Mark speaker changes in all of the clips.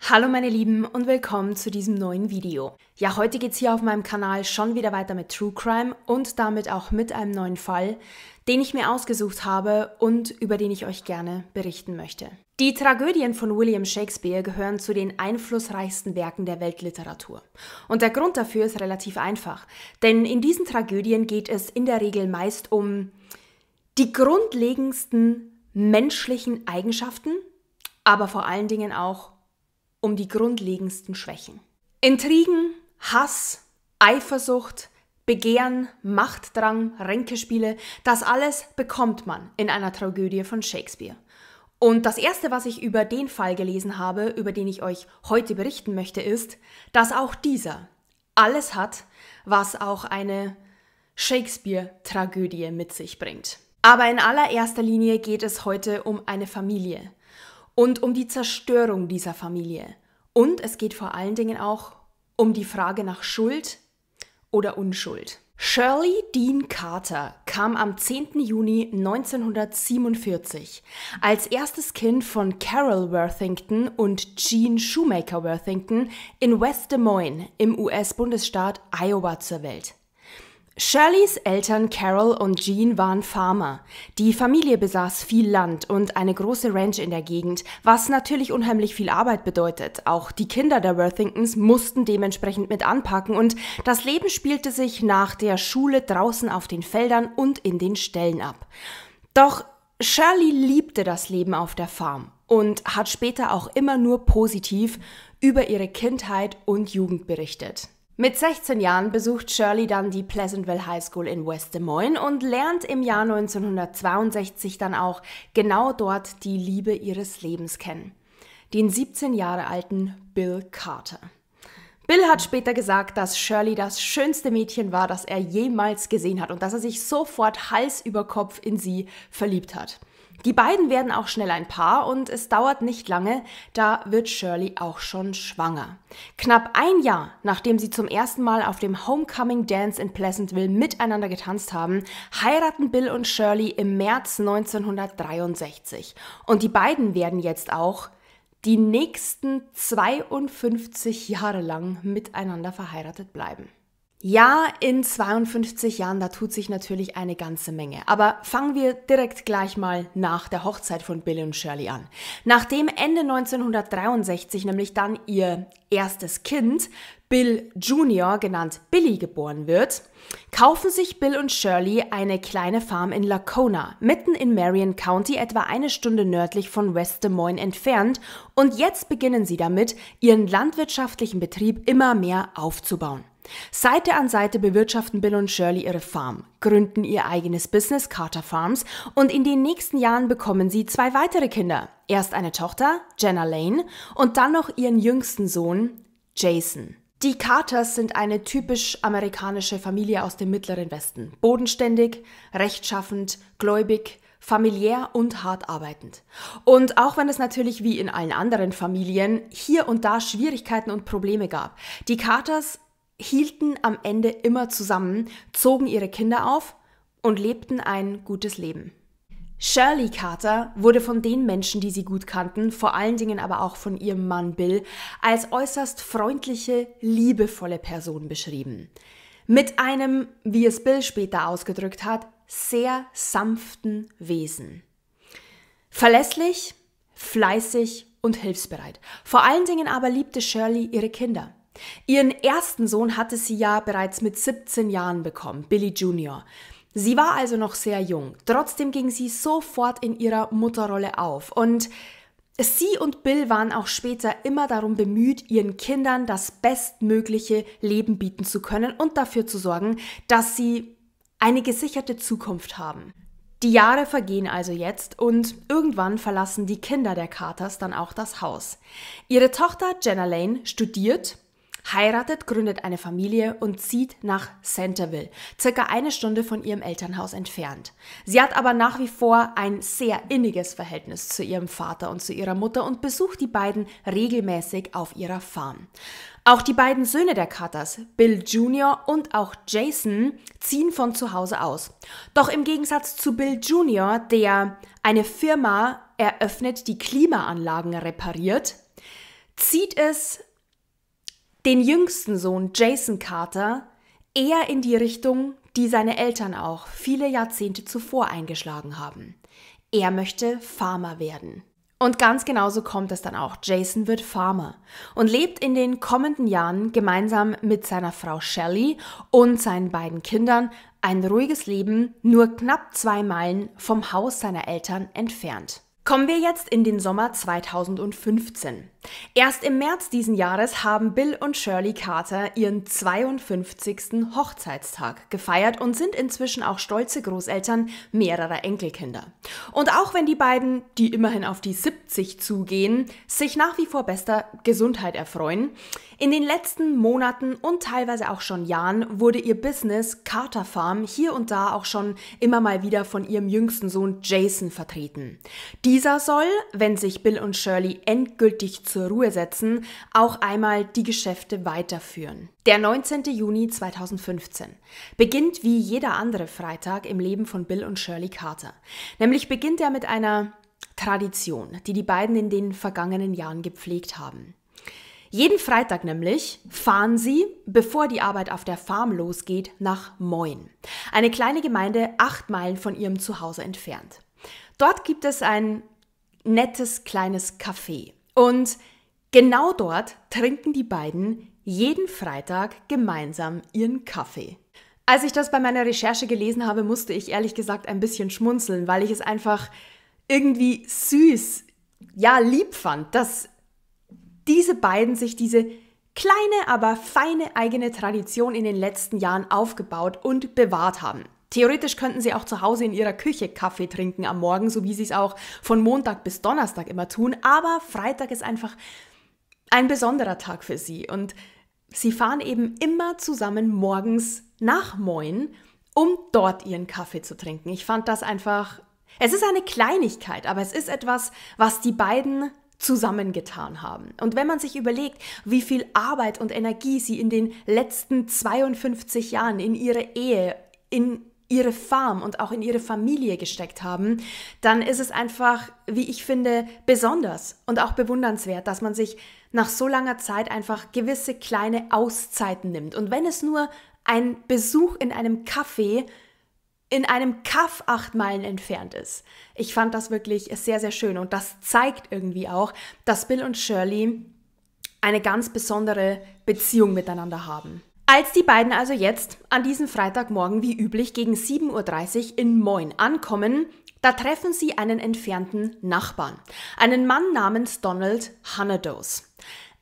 Speaker 1: Hallo meine Lieben und willkommen zu diesem neuen Video. Ja, heute geht es hier auf meinem Kanal schon wieder weiter mit True Crime und damit auch mit einem neuen Fall, den ich mir ausgesucht habe und über den ich euch gerne berichten möchte. Die Tragödien von William Shakespeare gehören zu den einflussreichsten Werken der Weltliteratur. Und der Grund dafür ist relativ einfach, denn in diesen Tragödien geht es in der Regel meist um die grundlegendsten menschlichen Eigenschaften, aber vor allen Dingen auch um um die grundlegendsten Schwächen. Intrigen, Hass, Eifersucht, Begehren, Machtdrang, Ränkespiele, das alles bekommt man in einer Tragödie von Shakespeare. Und das Erste, was ich über den Fall gelesen habe, über den ich euch heute berichten möchte, ist, dass auch dieser alles hat, was auch eine Shakespeare-Tragödie mit sich bringt. Aber in allererster Linie geht es heute um eine Familie, und um die Zerstörung dieser Familie. Und es geht vor allen Dingen auch um die Frage nach Schuld oder Unschuld. Shirley Dean Carter kam am 10. Juni 1947 als erstes Kind von Carol Worthington und Jean Shoemaker Worthington in West Des Moines im US-Bundesstaat Iowa zur Welt. Shirleys Eltern Carol und Jean waren Farmer. Die Familie besaß viel Land und eine große Ranch in der Gegend, was natürlich unheimlich viel Arbeit bedeutet. Auch die Kinder der Worthingtons mussten dementsprechend mit anpacken und das Leben spielte sich nach der Schule draußen auf den Feldern und in den Ställen ab. Doch Shirley liebte das Leben auf der Farm und hat später auch immer nur positiv über ihre Kindheit und Jugend berichtet. Mit 16 Jahren besucht Shirley dann die Pleasantville High School in West Des Moines und lernt im Jahr 1962 dann auch genau dort die Liebe ihres Lebens kennen, den 17 Jahre alten Bill Carter. Bill hat später gesagt, dass Shirley das schönste Mädchen war, das er jemals gesehen hat und dass er sich sofort Hals über Kopf in sie verliebt hat. Die beiden werden auch schnell ein Paar und es dauert nicht lange, da wird Shirley auch schon schwanger. Knapp ein Jahr, nachdem sie zum ersten Mal auf dem Homecoming Dance in Pleasantville miteinander getanzt haben, heiraten Bill und Shirley im März 1963. Und die beiden werden jetzt auch die nächsten 52 Jahre lang miteinander verheiratet bleiben. Ja, in 52 Jahren, da tut sich natürlich eine ganze Menge. Aber fangen wir direkt gleich mal nach der Hochzeit von Billy und Shirley an. Nachdem Ende 1963 nämlich dann ihr erstes Kind, Bill Jr., genannt Billy, geboren wird, kaufen sich Bill und Shirley eine kleine Farm in Lacona, mitten in Marion County, etwa eine Stunde nördlich von West Des Moines entfernt, und jetzt beginnen sie damit, ihren landwirtschaftlichen Betrieb immer mehr aufzubauen. Seite an Seite bewirtschaften Bill und Shirley ihre Farm, gründen ihr eigenes Business Carter Farms und in den nächsten Jahren bekommen sie zwei weitere Kinder. Erst eine Tochter, Jenna Lane, und dann noch ihren jüngsten Sohn, Jason. Die Carters sind eine typisch amerikanische Familie aus dem Mittleren Westen. Bodenständig, rechtschaffend, gläubig, familiär und hart arbeitend. Und auch wenn es natürlich wie in allen anderen Familien hier und da Schwierigkeiten und Probleme gab, die Carters hielten am Ende immer zusammen, zogen ihre Kinder auf und lebten ein gutes Leben. Shirley Carter wurde von den Menschen, die sie gut kannten, vor allen Dingen aber auch von ihrem Mann Bill, als äußerst freundliche, liebevolle Person beschrieben. Mit einem, wie es Bill später ausgedrückt hat, sehr sanften Wesen. Verlässlich, fleißig und hilfsbereit. Vor allen Dingen aber liebte Shirley ihre Kinder. Ihren ersten Sohn hatte sie ja bereits mit 17 Jahren bekommen, Billy Jr. Sie war also noch sehr jung, trotzdem ging sie sofort in ihrer Mutterrolle auf und Sie und Bill waren auch später immer darum bemüht, ihren Kindern das bestmögliche Leben bieten zu können und dafür zu sorgen, dass sie eine gesicherte Zukunft haben. Die Jahre vergehen also jetzt und irgendwann verlassen die Kinder der Carters dann auch das Haus. Ihre Tochter Jenna Lane studiert heiratet, gründet eine Familie und zieht nach Centerville, circa eine Stunde von ihrem Elternhaus entfernt. Sie hat aber nach wie vor ein sehr inniges Verhältnis zu ihrem Vater und zu ihrer Mutter und besucht die beiden regelmäßig auf ihrer Farm. Auch die beiden Söhne der Cutters, Bill Jr. und auch Jason, ziehen von zu Hause aus. Doch im Gegensatz zu Bill Jr., der eine Firma eröffnet, die Klimaanlagen repariert, zieht es den jüngsten Sohn Jason Carter eher in die Richtung, die seine Eltern auch viele Jahrzehnte zuvor eingeschlagen haben. Er möchte Farmer werden. Und ganz genauso kommt es dann auch. Jason wird Farmer und lebt in den kommenden Jahren gemeinsam mit seiner Frau Shelley und seinen beiden Kindern ein ruhiges Leben nur knapp zwei Meilen vom Haus seiner Eltern entfernt. Kommen wir jetzt in den Sommer 2015. Erst im März diesen Jahres haben Bill und Shirley Carter ihren 52. Hochzeitstag gefeiert und sind inzwischen auch stolze Großeltern mehrerer Enkelkinder. Und auch wenn die beiden, die immerhin auf die 70 zugehen, sich nach wie vor bester Gesundheit erfreuen, in den letzten Monaten und teilweise auch schon Jahren wurde ihr Business Carter Farm hier und da auch schon immer mal wieder von ihrem jüngsten Sohn Jason vertreten. Dieser soll, wenn sich Bill und Shirley endgültig zur Ruhe setzen, auch einmal die Geschäfte weiterführen. Der 19. Juni 2015 beginnt wie jeder andere Freitag im Leben von Bill und Shirley Carter. Nämlich beginnt er mit einer Tradition, die die beiden in den vergangenen Jahren gepflegt haben. Jeden Freitag nämlich fahren sie, bevor die Arbeit auf der Farm losgeht, nach Moin, eine kleine Gemeinde acht Meilen von ihrem Zuhause entfernt. Dort gibt es ein nettes kleines Café. Und genau dort trinken die beiden jeden Freitag gemeinsam ihren Kaffee. Als ich das bei meiner Recherche gelesen habe, musste ich ehrlich gesagt ein bisschen schmunzeln, weil ich es einfach irgendwie süß, ja, lieb fand, dass diese beiden sich diese kleine, aber feine eigene Tradition in den letzten Jahren aufgebaut und bewahrt haben. Theoretisch könnten Sie auch zu Hause in Ihrer Küche Kaffee trinken am Morgen, so wie Sie es auch von Montag bis Donnerstag immer tun, aber Freitag ist einfach ein besonderer Tag für Sie und Sie fahren eben immer zusammen morgens nach Moin, um dort Ihren Kaffee zu trinken. Ich fand das einfach, es ist eine Kleinigkeit, aber es ist etwas, was die beiden zusammengetan haben. Und wenn man sich überlegt, wie viel Arbeit und Energie sie in den letzten 52 Jahren in ihre Ehe in ihre Farm und auch in ihre Familie gesteckt haben, dann ist es einfach, wie ich finde, besonders und auch bewundernswert, dass man sich nach so langer Zeit einfach gewisse kleine Auszeiten nimmt. Und wenn es nur ein Besuch in einem Café in einem Kaff acht Meilen entfernt ist. Ich fand das wirklich sehr, sehr schön und das zeigt irgendwie auch, dass Bill und Shirley eine ganz besondere Beziehung miteinander haben. Als die beiden also jetzt an diesem Freitagmorgen wie üblich gegen 7.30 Uhr in Moin ankommen, da treffen sie einen entfernten Nachbarn, einen Mann namens Donald Hanados.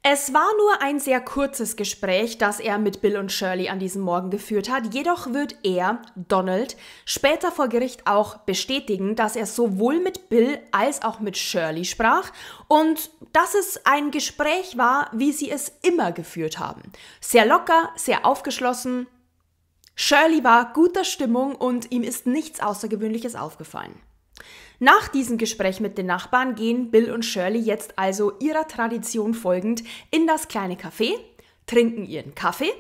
Speaker 1: Es war nur ein sehr kurzes Gespräch, das er mit Bill und Shirley an diesem Morgen geführt hat, jedoch wird er, Donald, später vor Gericht auch bestätigen, dass er sowohl mit Bill als auch mit Shirley sprach und dass es ein Gespräch war, wie sie es immer geführt haben. Sehr locker, sehr aufgeschlossen. Shirley war guter Stimmung und ihm ist nichts Außergewöhnliches aufgefallen. Nach diesem Gespräch mit den Nachbarn gehen Bill und Shirley jetzt also ihrer Tradition folgend in das kleine Café, trinken ihren Kaffee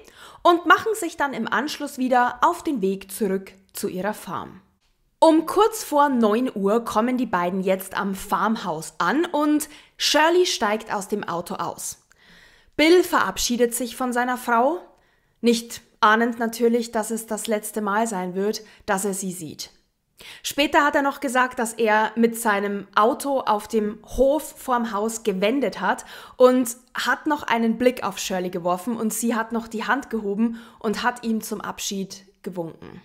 Speaker 1: und machen sich dann im Anschluss wieder auf den Weg zurück zu ihrer Farm. Um kurz vor 9 Uhr kommen die beiden jetzt am Farmhaus an und Shirley steigt aus dem Auto aus. Bill verabschiedet sich von seiner Frau, nicht ahnend natürlich, dass es das letzte Mal sein wird, dass er sie sieht. Später hat er noch gesagt, dass er mit seinem Auto auf dem Hof vorm Haus gewendet hat und hat noch einen Blick auf Shirley geworfen und sie hat noch die Hand gehoben und hat ihm zum Abschied gewunken.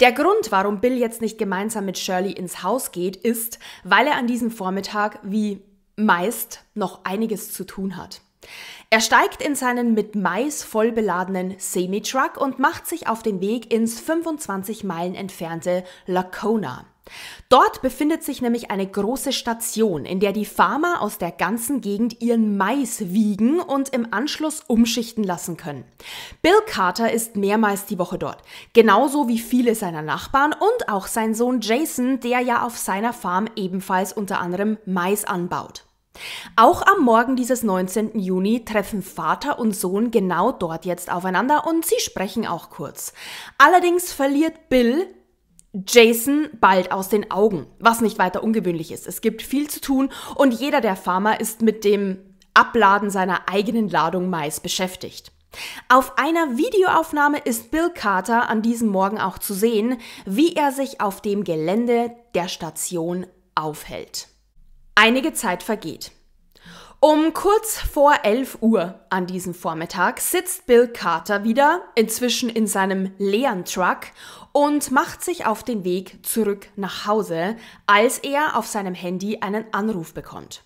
Speaker 1: Der Grund, warum Bill jetzt nicht gemeinsam mit Shirley ins Haus geht, ist, weil er an diesem Vormittag, wie meist, noch einiges zu tun hat. Er steigt in seinen mit Mais vollbeladenen Semi-Truck und macht sich auf den Weg ins 25 Meilen entfernte Lacona. Dort befindet sich nämlich eine große Station, in der die Farmer aus der ganzen Gegend ihren Mais wiegen und im Anschluss umschichten lassen können. Bill Carter ist mehrmals die Woche dort, genauso wie viele seiner Nachbarn und auch sein Sohn Jason, der ja auf seiner Farm ebenfalls unter anderem Mais anbaut. Auch am Morgen dieses 19. Juni treffen Vater und Sohn genau dort jetzt aufeinander und sie sprechen auch kurz. Allerdings verliert Bill Jason bald aus den Augen, was nicht weiter ungewöhnlich ist. Es gibt viel zu tun und jeder der Farmer ist mit dem Abladen seiner eigenen Ladung Mais beschäftigt. Auf einer Videoaufnahme ist Bill Carter an diesem Morgen auch zu sehen, wie er sich auf dem Gelände der Station aufhält. Einige Zeit vergeht. Um kurz vor 11 Uhr an diesem Vormittag sitzt Bill Carter wieder, inzwischen in seinem leeren Truck, und macht sich auf den Weg zurück nach Hause, als er auf seinem Handy einen Anruf bekommt.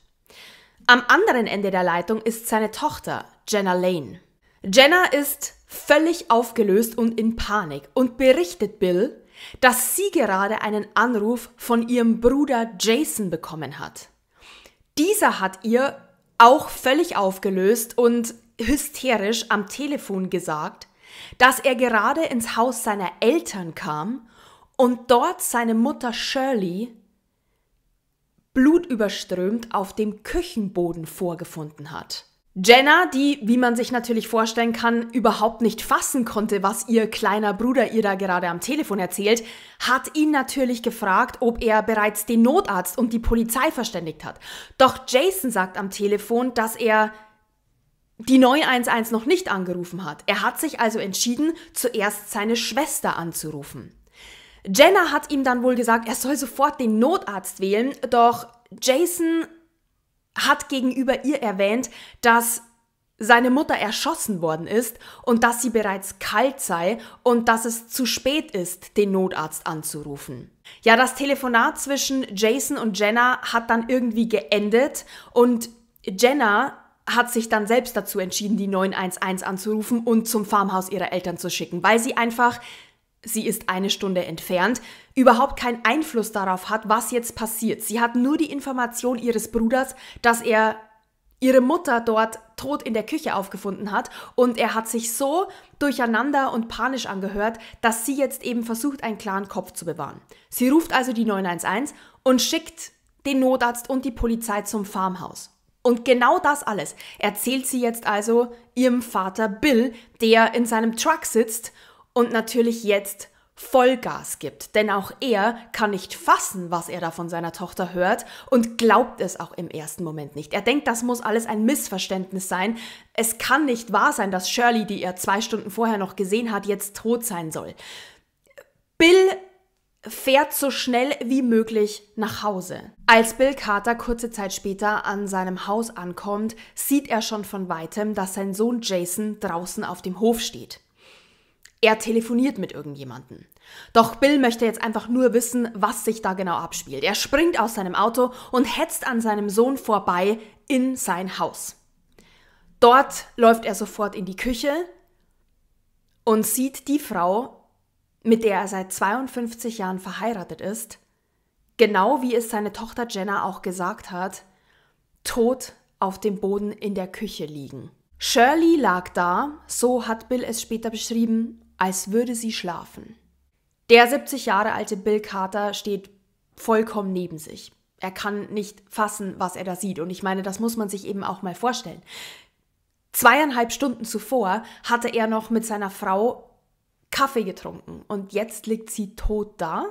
Speaker 1: Am anderen Ende der Leitung ist seine Tochter, Jenna Lane. Jenna ist völlig aufgelöst und in Panik und berichtet Bill, dass sie gerade einen Anruf von ihrem Bruder Jason bekommen hat. Dieser hat ihr auch völlig aufgelöst und hysterisch am Telefon gesagt, dass er gerade ins Haus seiner Eltern kam und dort seine Mutter Shirley blutüberströmt auf dem Küchenboden vorgefunden hat. Jenna, die, wie man sich natürlich vorstellen kann, überhaupt nicht fassen konnte, was ihr kleiner Bruder ihr da gerade am Telefon erzählt, hat ihn natürlich gefragt, ob er bereits den Notarzt und die Polizei verständigt hat. Doch Jason sagt am Telefon, dass er die 911 noch nicht angerufen hat. Er hat sich also entschieden, zuerst seine Schwester anzurufen. Jenna hat ihm dann wohl gesagt, er soll sofort den Notarzt wählen, doch Jason hat gegenüber ihr erwähnt, dass seine Mutter erschossen worden ist und dass sie bereits kalt sei und dass es zu spät ist, den Notarzt anzurufen. Ja, das Telefonat zwischen Jason und Jenna hat dann irgendwie geendet und Jenna hat sich dann selbst dazu entschieden, die 911 anzurufen und zum Farmhaus ihrer Eltern zu schicken, weil sie einfach sie ist eine Stunde entfernt, überhaupt keinen Einfluss darauf hat, was jetzt passiert. Sie hat nur die Information ihres Bruders, dass er ihre Mutter dort tot in der Küche aufgefunden hat und er hat sich so durcheinander und panisch angehört, dass sie jetzt eben versucht, einen klaren Kopf zu bewahren. Sie ruft also die 911 und schickt den Notarzt und die Polizei zum Farmhaus. Und genau das alles erzählt sie jetzt also ihrem Vater Bill, der in seinem Truck sitzt und natürlich jetzt Vollgas gibt, denn auch er kann nicht fassen, was er da von seiner Tochter hört und glaubt es auch im ersten Moment nicht. Er denkt, das muss alles ein Missverständnis sein. Es kann nicht wahr sein, dass Shirley, die er zwei Stunden vorher noch gesehen hat, jetzt tot sein soll. Bill fährt so schnell wie möglich nach Hause. Als Bill Carter kurze Zeit später an seinem Haus ankommt, sieht er schon von weitem, dass sein Sohn Jason draußen auf dem Hof steht er telefoniert mit irgendjemandem. Doch Bill möchte jetzt einfach nur wissen, was sich da genau abspielt. Er springt aus seinem Auto und hetzt an seinem Sohn vorbei in sein Haus. Dort läuft er sofort in die Küche und sieht die Frau, mit der er seit 52 Jahren verheiratet ist, genau wie es seine Tochter Jenna auch gesagt hat, tot auf dem Boden in der Küche liegen. Shirley lag da, so hat Bill es später beschrieben, als würde sie schlafen. Der 70 Jahre alte Bill Carter steht vollkommen neben sich. Er kann nicht fassen, was er da sieht. Und ich meine, das muss man sich eben auch mal vorstellen. Zweieinhalb Stunden zuvor hatte er noch mit seiner Frau Kaffee getrunken und jetzt liegt sie tot da.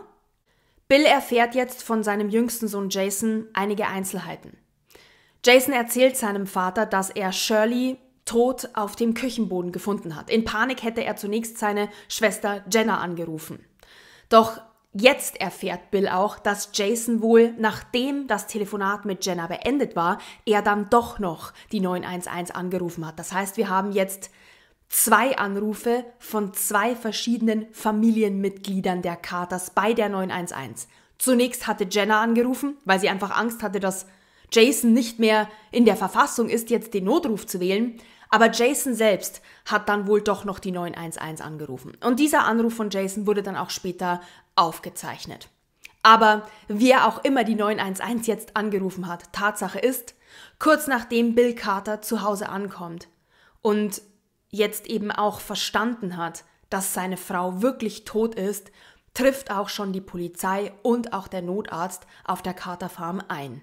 Speaker 1: Bill erfährt jetzt von seinem jüngsten Sohn Jason einige Einzelheiten. Jason erzählt seinem Vater, dass er Shirley tot auf dem Küchenboden gefunden hat. In Panik hätte er zunächst seine Schwester Jenna angerufen. Doch Jetzt erfährt Bill auch, dass Jason wohl, nachdem das Telefonat mit Jenna beendet war, er dann doch noch die 911 angerufen hat. Das heißt, wir haben jetzt zwei Anrufe von zwei verschiedenen Familienmitgliedern der Carters bei der 911. Zunächst hatte Jenna angerufen, weil sie einfach Angst hatte, dass Jason nicht mehr in der Verfassung ist, jetzt den Notruf zu wählen, aber Jason selbst hat dann wohl doch noch die 911 angerufen. Und dieser Anruf von Jason wurde dann auch später aufgezeichnet. Aber wer auch immer die 911 jetzt angerufen hat, Tatsache ist, kurz nachdem Bill Carter zu Hause ankommt und jetzt eben auch verstanden hat, dass seine Frau wirklich tot ist, trifft auch schon die Polizei und auch der Notarzt auf der Carter Farm ein.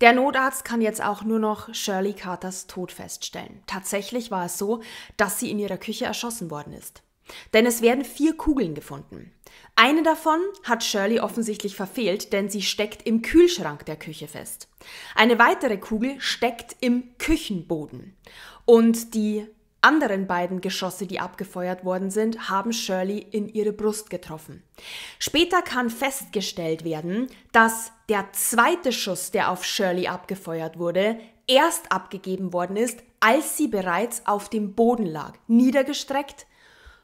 Speaker 1: Der Notarzt kann jetzt auch nur noch Shirley Carters Tod feststellen. Tatsächlich war es so, dass sie in ihrer Küche erschossen worden ist. Denn es werden vier Kugeln gefunden. Eine davon hat Shirley offensichtlich verfehlt, denn sie steckt im Kühlschrank der Küche fest. Eine weitere Kugel steckt im Küchenboden. Und die anderen beiden Geschosse, die abgefeuert worden sind, haben Shirley in ihre Brust getroffen. Später kann festgestellt werden, dass der zweite Schuss, der auf Shirley abgefeuert wurde, erst abgegeben worden ist, als sie bereits auf dem Boden lag, niedergestreckt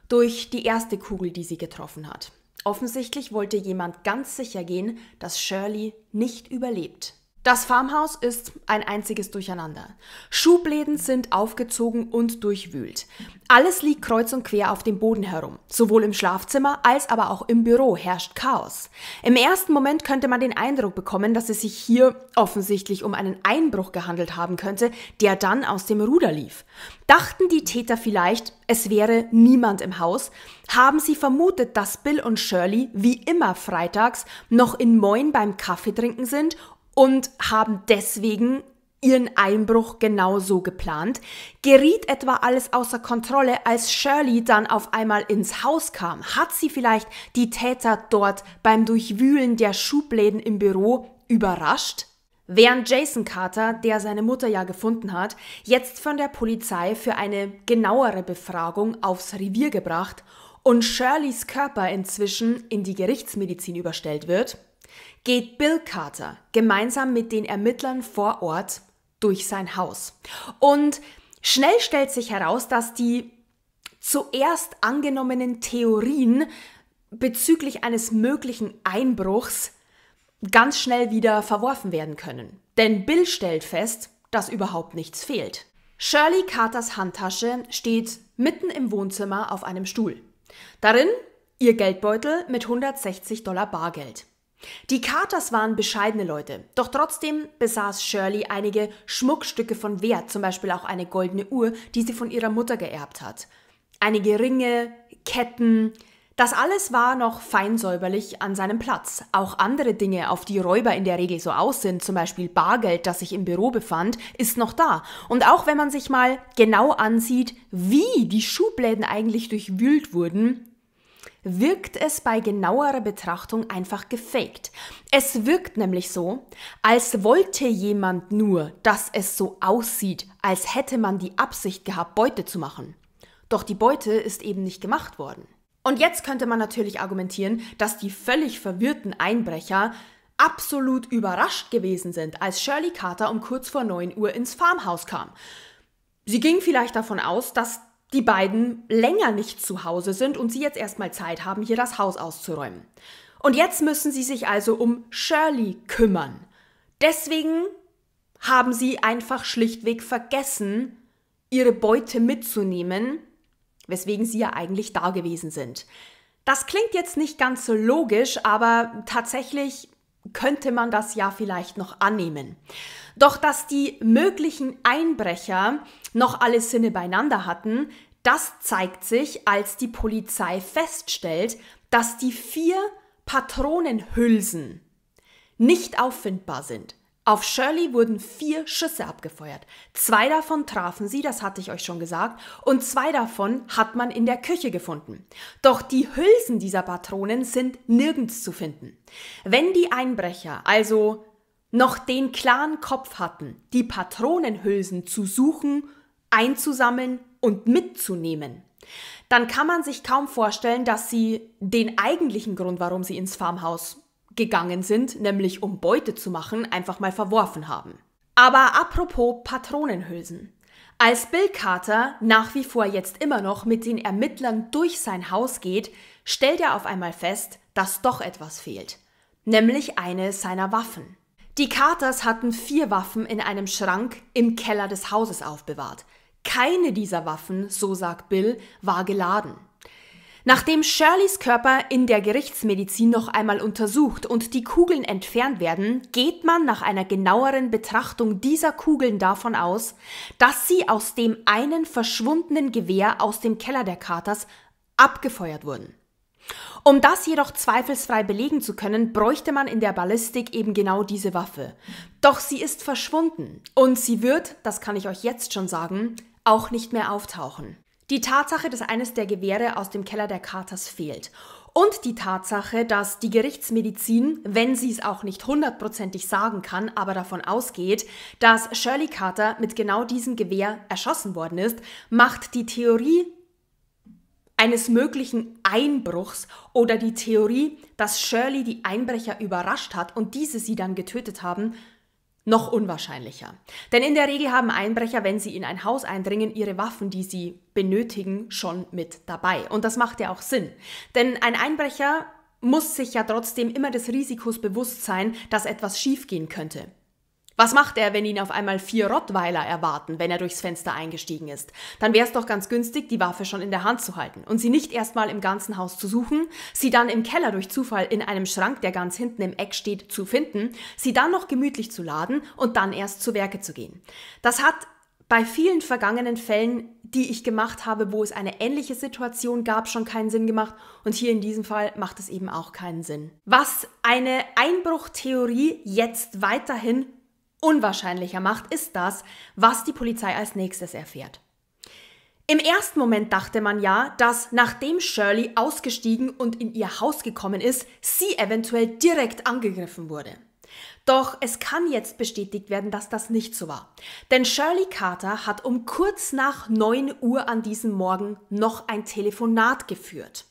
Speaker 1: durch die erste Kugel, die sie getroffen hat. Offensichtlich wollte jemand ganz sicher gehen, dass Shirley nicht überlebt. Das Farmhaus ist ein einziges Durcheinander. Schubläden sind aufgezogen und durchwühlt. Alles liegt kreuz und quer auf dem Boden herum. Sowohl im Schlafzimmer als aber auch im Büro herrscht Chaos. Im ersten Moment könnte man den Eindruck bekommen, dass es sich hier offensichtlich um einen Einbruch gehandelt haben könnte, der dann aus dem Ruder lief. Dachten die Täter vielleicht, es wäre niemand im Haus, haben sie vermutet, dass Bill und Shirley wie immer freitags noch in Moin beim Kaffee trinken sind und haben deswegen ihren Einbruch genauso geplant, geriet etwa alles außer Kontrolle, als Shirley dann auf einmal ins Haus kam. Hat sie vielleicht die Täter dort beim Durchwühlen der Schubläden im Büro überrascht? Während Jason Carter, der seine Mutter ja gefunden hat, jetzt von der Polizei für eine genauere Befragung aufs Revier gebracht und Shirleys Körper inzwischen in die Gerichtsmedizin überstellt wird, geht Bill Carter gemeinsam mit den Ermittlern vor Ort durch sein Haus. Und schnell stellt sich heraus, dass die zuerst angenommenen Theorien bezüglich eines möglichen Einbruchs ganz schnell wieder verworfen werden können. Denn Bill stellt fest, dass überhaupt nichts fehlt. Shirley Carters Handtasche steht mitten im Wohnzimmer auf einem Stuhl. Darin ihr Geldbeutel mit 160 Dollar Bargeld. Die Carters waren bescheidene Leute, doch trotzdem besaß Shirley einige Schmuckstücke von Wert, zum Beispiel auch eine goldene Uhr, die sie von ihrer Mutter geerbt hat. Einige Ringe, Ketten, das alles war noch feinsäuberlich an seinem Platz. Auch andere Dinge, auf die Räuber in der Regel so aus sind, zum Beispiel Bargeld, das sich im Büro befand, ist noch da. Und auch wenn man sich mal genau ansieht, wie die Schubläden eigentlich durchwühlt wurden, wirkt es bei genauerer Betrachtung einfach gefaked. Es wirkt nämlich so, als wollte jemand nur, dass es so aussieht, als hätte man die Absicht gehabt, Beute zu machen. Doch die Beute ist eben nicht gemacht worden. Und jetzt könnte man natürlich argumentieren, dass die völlig verwirrten Einbrecher absolut überrascht gewesen sind, als Shirley Carter um kurz vor 9 Uhr ins Farmhaus kam. Sie ging vielleicht davon aus, dass die beiden länger nicht zu Hause sind und sie jetzt erstmal Zeit haben, hier das Haus auszuräumen. Und jetzt müssen sie sich also um Shirley kümmern. Deswegen haben sie einfach schlichtweg vergessen, ihre Beute mitzunehmen, weswegen sie ja eigentlich da gewesen sind. Das klingt jetzt nicht ganz so logisch, aber tatsächlich könnte man das ja vielleicht noch annehmen. Doch dass die möglichen Einbrecher noch alle Sinne beieinander hatten, das zeigt sich, als die Polizei feststellt, dass die vier Patronenhülsen nicht auffindbar sind. Auf Shirley wurden vier Schüsse abgefeuert. Zwei davon trafen sie, das hatte ich euch schon gesagt, und zwei davon hat man in der Küche gefunden. Doch die Hülsen dieser Patronen sind nirgends zu finden. Wenn die Einbrecher also noch den klaren Kopf hatten, die Patronenhülsen zu suchen einzusammeln und mitzunehmen, dann kann man sich kaum vorstellen, dass sie den eigentlichen Grund, warum sie ins Farmhaus gegangen sind, nämlich um Beute zu machen, einfach mal verworfen haben. Aber apropos Patronenhülsen. Als Bill Carter nach wie vor jetzt immer noch mit den Ermittlern durch sein Haus geht, stellt er auf einmal fest, dass doch etwas fehlt, nämlich eine seiner Waffen. Die Carters hatten vier Waffen in einem Schrank im Keller des Hauses aufbewahrt. Keine dieser Waffen, so sagt Bill, war geladen. Nachdem Shirleys Körper in der Gerichtsmedizin noch einmal untersucht und die Kugeln entfernt werden, geht man nach einer genaueren Betrachtung dieser Kugeln davon aus, dass sie aus dem einen verschwundenen Gewehr aus dem Keller der Katers abgefeuert wurden. Um das jedoch zweifelsfrei belegen zu können, bräuchte man in der Ballistik eben genau diese Waffe. Doch sie ist verschwunden und sie wird, das kann ich euch jetzt schon sagen, auch nicht mehr auftauchen. Die Tatsache, dass eines der Gewehre aus dem Keller der Carters fehlt und die Tatsache, dass die Gerichtsmedizin, wenn sie es auch nicht hundertprozentig sagen kann, aber davon ausgeht, dass Shirley Carter mit genau diesem Gewehr erschossen worden ist, macht die Theorie eines möglichen Einbruchs oder die Theorie, dass Shirley die Einbrecher überrascht hat und diese sie dann getötet haben, noch unwahrscheinlicher. Denn in der Regel haben Einbrecher, wenn sie in ein Haus eindringen, ihre Waffen, die sie benötigen, schon mit dabei. Und das macht ja auch Sinn. Denn ein Einbrecher muss sich ja trotzdem immer des Risikos bewusst sein, dass etwas schiefgehen könnte. Was macht er, wenn ihn auf einmal vier Rottweiler erwarten, wenn er durchs Fenster eingestiegen ist? Dann wäre es doch ganz günstig, die Waffe schon in der Hand zu halten und sie nicht erstmal im ganzen Haus zu suchen, sie dann im Keller durch Zufall in einem Schrank, der ganz hinten im Eck steht, zu finden, sie dann noch gemütlich zu laden und dann erst zu Werke zu gehen. Das hat bei vielen vergangenen Fällen, die ich gemacht habe, wo es eine ähnliche Situation gab, schon keinen Sinn gemacht. Und hier in diesem Fall macht es eben auch keinen Sinn. Was eine Einbruchtheorie jetzt weiterhin unwahrscheinlicher macht, ist das, was die Polizei als nächstes erfährt. Im ersten Moment dachte man ja, dass nachdem Shirley ausgestiegen und in ihr Haus gekommen ist, sie eventuell direkt angegriffen wurde. Doch es kann jetzt bestätigt werden, dass das nicht so war. Denn Shirley Carter hat um kurz nach 9 Uhr an diesem Morgen noch ein Telefonat geführt.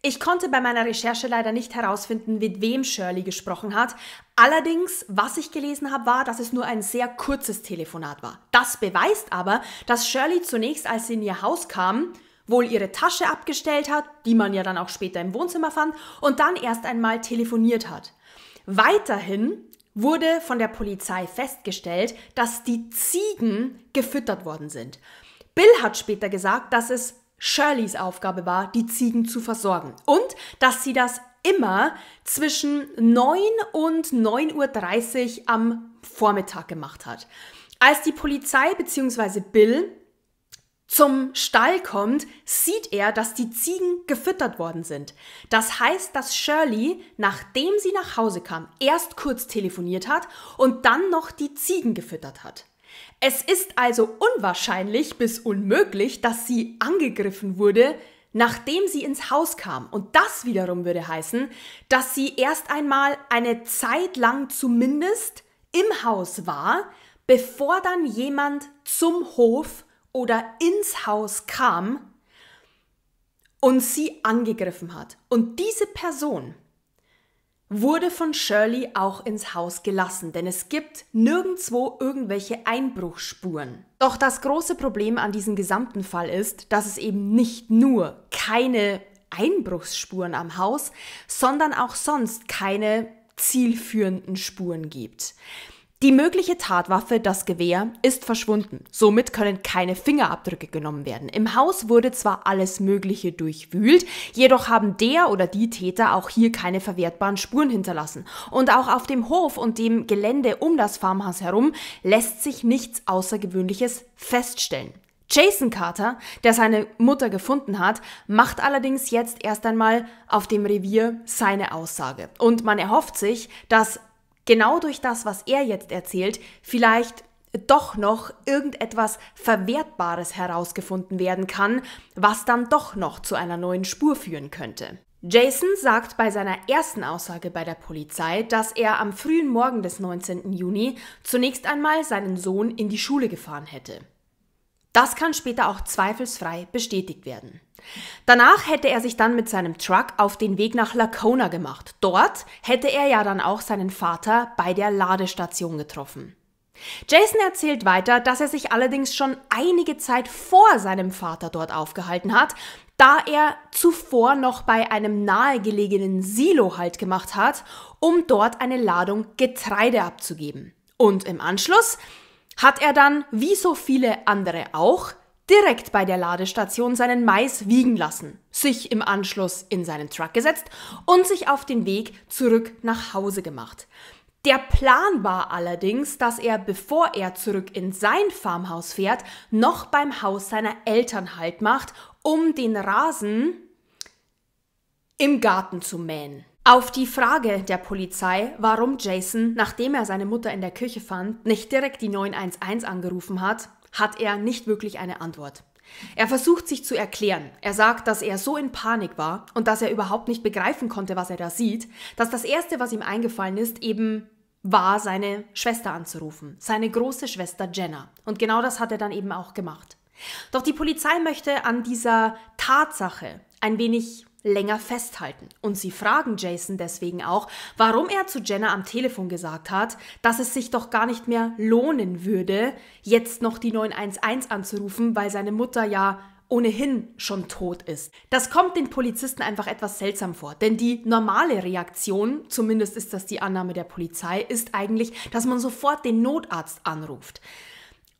Speaker 1: Ich konnte bei meiner Recherche leider nicht herausfinden, mit wem Shirley gesprochen hat. Allerdings, was ich gelesen habe, war, dass es nur ein sehr kurzes Telefonat war. Das beweist aber, dass Shirley zunächst, als sie in ihr Haus kam, wohl ihre Tasche abgestellt hat, die man ja dann auch später im Wohnzimmer fand, und dann erst einmal telefoniert hat. Weiterhin wurde von der Polizei festgestellt, dass die Ziegen gefüttert worden sind. Bill hat später gesagt, dass es Shirleys Aufgabe war, die Ziegen zu versorgen und dass sie das immer zwischen 9 und 9.30 Uhr am Vormittag gemacht hat. Als die Polizei bzw. Bill zum Stall kommt, sieht er, dass die Ziegen gefüttert worden sind. Das heißt, dass Shirley, nachdem sie nach Hause kam, erst kurz telefoniert hat und dann noch die Ziegen gefüttert hat. Es ist also unwahrscheinlich bis unmöglich, dass sie angegriffen wurde, nachdem sie ins Haus kam. Und das wiederum würde heißen, dass sie erst einmal eine Zeit lang zumindest im Haus war, bevor dann jemand zum Hof oder ins Haus kam und sie angegriffen hat. Und diese Person wurde von Shirley auch ins Haus gelassen, denn es gibt nirgendwo irgendwelche Einbruchsspuren. Doch das große Problem an diesem gesamten Fall ist, dass es eben nicht nur keine Einbruchsspuren am Haus, sondern auch sonst keine zielführenden Spuren gibt. Die mögliche Tatwaffe, das Gewehr, ist verschwunden. Somit können keine Fingerabdrücke genommen werden. Im Haus wurde zwar alles Mögliche durchwühlt, jedoch haben der oder die Täter auch hier keine verwertbaren Spuren hinterlassen. Und auch auf dem Hof und dem Gelände um das Farmhaus herum lässt sich nichts Außergewöhnliches feststellen. Jason Carter, der seine Mutter gefunden hat, macht allerdings jetzt erst einmal auf dem Revier seine Aussage. Und man erhofft sich, dass genau durch das, was er jetzt erzählt, vielleicht doch noch irgendetwas Verwertbares herausgefunden werden kann, was dann doch noch zu einer neuen Spur führen könnte. Jason sagt bei seiner ersten Aussage bei der Polizei, dass er am frühen Morgen des 19. Juni zunächst einmal seinen Sohn in die Schule gefahren hätte. Das kann später auch zweifelsfrei bestätigt werden. Danach hätte er sich dann mit seinem Truck auf den Weg nach Lacona gemacht. Dort hätte er ja dann auch seinen Vater bei der Ladestation getroffen. Jason erzählt weiter, dass er sich allerdings schon einige Zeit vor seinem Vater dort aufgehalten hat, da er zuvor noch bei einem nahegelegenen Silo halt gemacht hat, um dort eine Ladung Getreide abzugeben. Und im Anschluss hat er dann, wie so viele andere auch, direkt bei der Ladestation seinen Mais wiegen lassen, sich im Anschluss in seinen Truck gesetzt und sich auf den Weg zurück nach Hause gemacht. Der Plan war allerdings, dass er, bevor er zurück in sein Farmhaus fährt, noch beim Haus seiner Eltern Halt macht, um den Rasen im Garten zu mähen. Auf die Frage der Polizei, warum Jason, nachdem er seine Mutter in der Küche fand, nicht direkt die 911 angerufen hat, hat er nicht wirklich eine Antwort. Er versucht sich zu erklären. Er sagt, dass er so in Panik war und dass er überhaupt nicht begreifen konnte, was er da sieht, dass das Erste, was ihm eingefallen ist, eben war, seine Schwester anzurufen, seine große Schwester Jenna. Und genau das hat er dann eben auch gemacht. Doch die Polizei möchte an dieser Tatsache ein wenig länger festhalten. Und sie fragen Jason deswegen auch, warum er zu Jenna am Telefon gesagt hat, dass es sich doch gar nicht mehr lohnen würde, jetzt noch die 911 anzurufen, weil seine Mutter ja ohnehin schon tot ist. Das kommt den Polizisten einfach etwas seltsam vor, denn die normale Reaktion, zumindest ist das die Annahme der Polizei, ist eigentlich, dass man sofort den Notarzt anruft.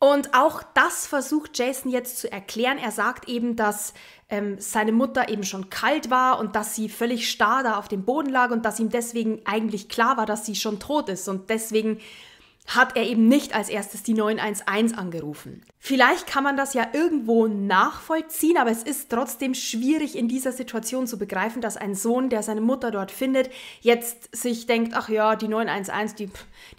Speaker 1: Und auch das versucht Jason jetzt zu erklären. Er sagt eben, dass ähm, seine Mutter eben schon kalt war und dass sie völlig starr da auf dem Boden lag und dass ihm deswegen eigentlich klar war, dass sie schon tot ist und deswegen hat er eben nicht als erstes die 911 angerufen. Vielleicht kann man das ja irgendwo nachvollziehen, aber es ist trotzdem schwierig in dieser Situation zu begreifen, dass ein Sohn, der seine Mutter dort findet, jetzt sich denkt, ach ja, die 911, die,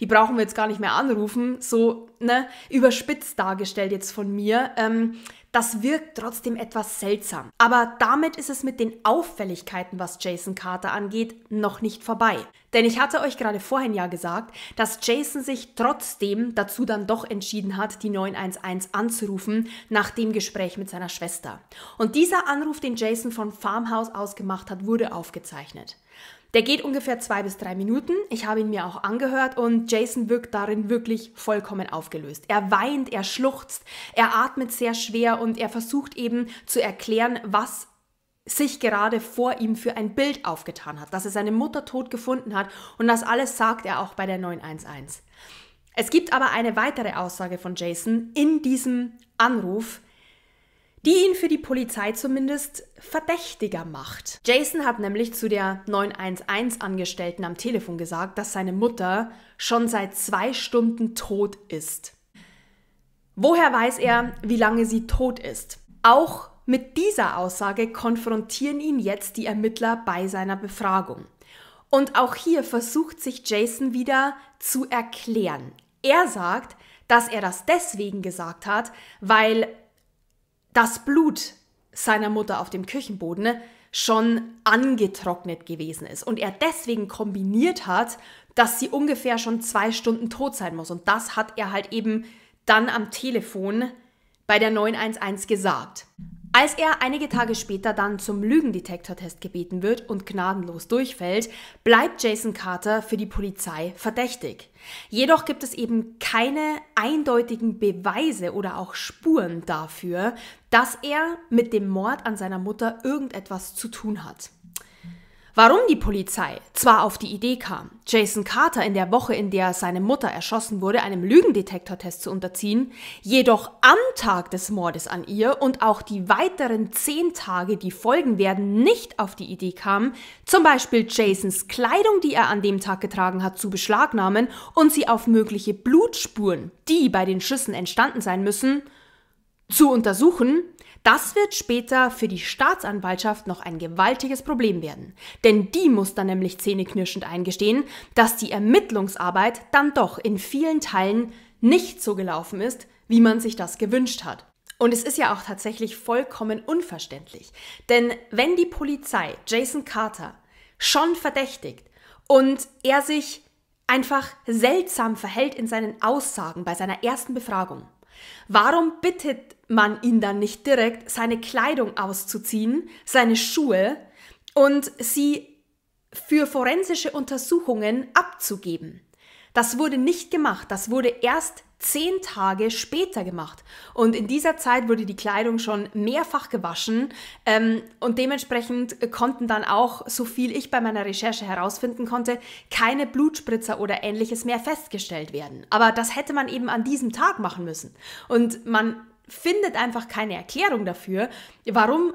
Speaker 1: die brauchen wir jetzt gar nicht mehr anrufen, so ne, überspitzt dargestellt jetzt von mir. Ähm, das wirkt trotzdem etwas seltsam. Aber damit ist es mit den Auffälligkeiten, was Jason Carter angeht, noch nicht vorbei. Denn ich hatte euch gerade vorhin ja gesagt, dass Jason sich trotzdem dazu dann doch entschieden hat, die 911 anzurufen nach dem Gespräch mit seiner Schwester. Und dieser Anruf, den Jason von Farmhouse aus gemacht hat, wurde aufgezeichnet. Der geht ungefähr zwei bis drei Minuten. Ich habe ihn mir auch angehört und Jason wirkt darin wirklich vollkommen aufgelöst. Er weint, er schluchzt, er atmet sehr schwer und er versucht eben zu erklären, was sich gerade vor ihm für ein Bild aufgetan hat, dass er seine Mutter tot gefunden hat und das alles sagt er auch bei der 911. Es gibt aber eine weitere Aussage von Jason in diesem Anruf, die ihn für die Polizei zumindest verdächtiger macht. Jason hat nämlich zu der 911-Angestellten am Telefon gesagt, dass seine Mutter schon seit zwei Stunden tot ist. Woher weiß er, wie lange sie tot ist? Auch mit dieser Aussage konfrontieren ihn jetzt die Ermittler bei seiner Befragung. Und auch hier versucht sich Jason wieder zu erklären. Er sagt, dass er das deswegen gesagt hat, weil das Blut seiner Mutter auf dem Küchenboden schon angetrocknet gewesen ist und er deswegen kombiniert hat, dass sie ungefähr schon zwei Stunden tot sein muss. Und das hat er halt eben dann am Telefon bei der 911 gesagt. Als er einige Tage später dann zum Lügendetektortest gebeten wird und gnadenlos durchfällt, bleibt Jason Carter für die Polizei verdächtig. Jedoch gibt es eben keine eindeutigen Beweise oder auch Spuren dafür, dass er mit dem Mord an seiner Mutter irgendetwas zu tun hat. Warum die Polizei zwar auf die Idee kam, Jason Carter in der Woche, in der seine Mutter erschossen wurde, einem Lügendetektortest zu unterziehen, jedoch am Tag des Mordes an ihr und auch die weiteren zehn Tage, die folgen werden, nicht auf die Idee kam, zum Beispiel Jasons Kleidung, die er an dem Tag getragen hat, zu beschlagnahmen und sie auf mögliche Blutspuren, die bei den Schüssen entstanden sein müssen, zu untersuchen, das wird später für die Staatsanwaltschaft noch ein gewaltiges Problem werden, denn die muss dann nämlich zähneknirschend eingestehen, dass die Ermittlungsarbeit dann doch in vielen Teilen nicht so gelaufen ist, wie man sich das gewünscht hat. Und es ist ja auch tatsächlich vollkommen unverständlich, denn wenn die Polizei Jason Carter schon verdächtigt und er sich einfach seltsam verhält in seinen Aussagen bei seiner ersten Befragung, Warum bittet man ihn dann nicht direkt, seine Kleidung auszuziehen, seine Schuhe und sie für forensische Untersuchungen abzugeben? Das wurde nicht gemacht, das wurde erst zehn Tage später gemacht. Und in dieser Zeit wurde die Kleidung schon mehrfach gewaschen ähm, und dementsprechend konnten dann auch, so viel ich bei meiner Recherche herausfinden konnte, keine Blutspritzer oder ähnliches mehr festgestellt werden. Aber das hätte man eben an diesem Tag machen müssen. Und man findet einfach keine Erklärung dafür, warum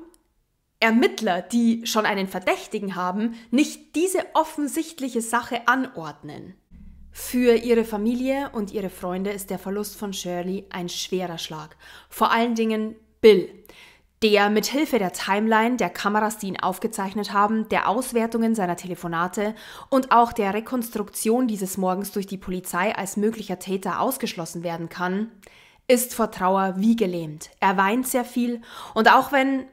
Speaker 1: Ermittler, die schon einen Verdächtigen haben, nicht diese offensichtliche Sache anordnen. Für ihre Familie und ihre Freunde ist der Verlust von Shirley ein schwerer Schlag. Vor allen Dingen Bill, der mit Hilfe der Timeline, der Kameras, die ihn aufgezeichnet haben, der Auswertungen seiner Telefonate und auch der Rekonstruktion dieses Morgens durch die Polizei als möglicher Täter ausgeschlossen werden kann, ist vor Trauer wie gelähmt. Er weint sehr viel und auch wenn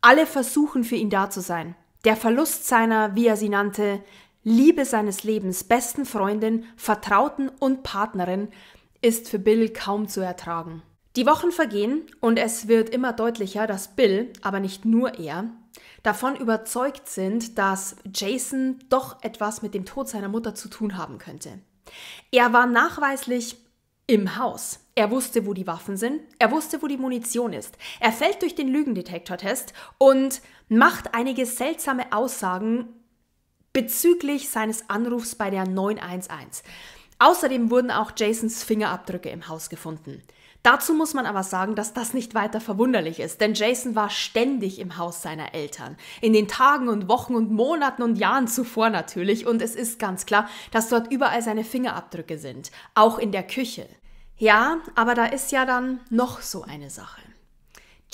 Speaker 1: alle versuchen, für ihn da zu sein, der Verlust seiner, wie er sie nannte, Liebe seines Lebens, besten Freundin, Vertrauten und Partnerin ist für Bill kaum zu ertragen. Die Wochen vergehen und es wird immer deutlicher, dass Bill, aber nicht nur er, davon überzeugt sind, dass Jason doch etwas mit dem Tod seiner Mutter zu tun haben könnte. Er war nachweislich im Haus. Er wusste, wo die Waffen sind, er wusste, wo die Munition ist. Er fällt durch den Lügendetektortest und macht einige seltsame Aussagen bezüglich seines Anrufs bei der 911. Außerdem wurden auch Jasons Fingerabdrücke im Haus gefunden. Dazu muss man aber sagen, dass das nicht weiter verwunderlich ist, denn Jason war ständig im Haus seiner Eltern. In den Tagen und Wochen und Monaten und Jahren zuvor natürlich. Und es ist ganz klar, dass dort überall seine Fingerabdrücke sind. Auch in der Küche. Ja, aber da ist ja dann noch so eine Sache.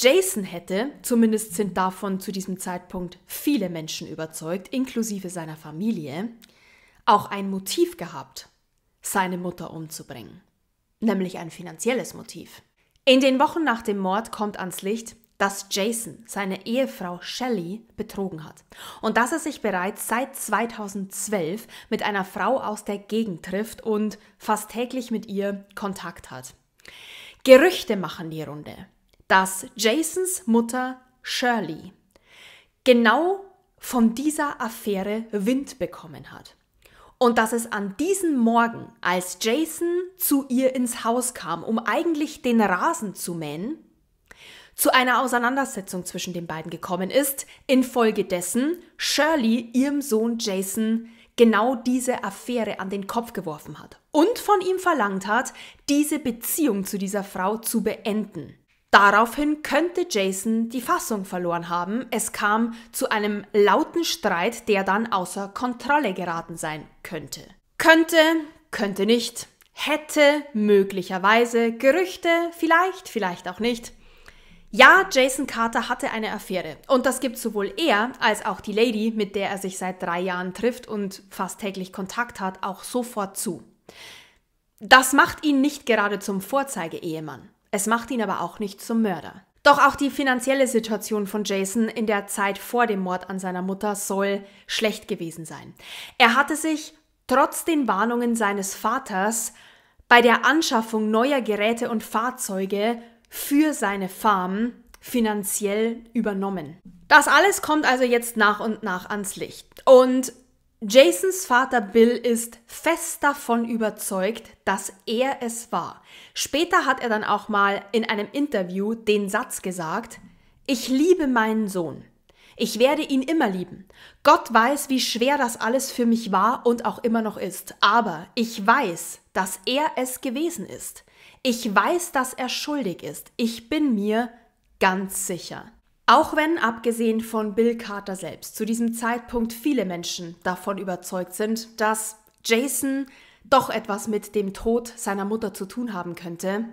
Speaker 1: Jason hätte, zumindest sind davon zu diesem Zeitpunkt viele Menschen überzeugt, inklusive seiner Familie, auch ein Motiv gehabt, seine Mutter umzubringen, nämlich ein finanzielles Motiv. In den Wochen nach dem Mord kommt ans Licht, dass Jason seine Ehefrau Shelley betrogen hat und dass er sich bereits seit 2012 mit einer Frau aus der Gegend trifft und fast täglich mit ihr Kontakt hat. Gerüchte machen die Runde, dass Jasons Mutter Shirley genau von dieser Affäre Wind bekommen hat. Und dass es an diesem Morgen, als Jason zu ihr ins Haus kam, um eigentlich den Rasen zu mähen, zu einer Auseinandersetzung zwischen den beiden gekommen ist, infolgedessen Shirley ihrem Sohn Jason genau diese Affäre an den Kopf geworfen hat und von ihm verlangt hat, diese Beziehung zu dieser Frau zu beenden. Daraufhin könnte Jason die Fassung verloren haben. Es kam zu einem lauten Streit, der dann außer Kontrolle geraten sein könnte. Könnte, könnte nicht, hätte, möglicherweise, Gerüchte, vielleicht, vielleicht auch nicht. Ja, Jason Carter hatte eine Affäre. Und das gibt sowohl er als auch die Lady, mit der er sich seit drei Jahren trifft und fast täglich Kontakt hat, auch sofort zu. Das macht ihn nicht gerade zum Vorzeigeehemann. Es macht ihn aber auch nicht zum Mörder. Doch auch die finanzielle Situation von Jason in der Zeit vor dem Mord an seiner Mutter soll schlecht gewesen sein. Er hatte sich, trotz den Warnungen seines Vaters, bei der Anschaffung neuer Geräte und Fahrzeuge für seine Farm finanziell übernommen. Das alles kommt also jetzt nach und nach ans Licht. Und Jasons Vater Bill ist fest davon überzeugt, dass er es war. Später hat er dann auch mal in einem Interview den Satz gesagt, ich liebe meinen Sohn. Ich werde ihn immer lieben. Gott weiß, wie schwer das alles für mich war und auch immer noch ist. Aber ich weiß, dass er es gewesen ist. Ich weiß, dass er schuldig ist. Ich bin mir ganz sicher. Auch wenn, abgesehen von Bill Carter selbst, zu diesem Zeitpunkt viele Menschen davon überzeugt sind, dass Jason doch etwas mit dem Tod seiner Mutter zu tun haben könnte,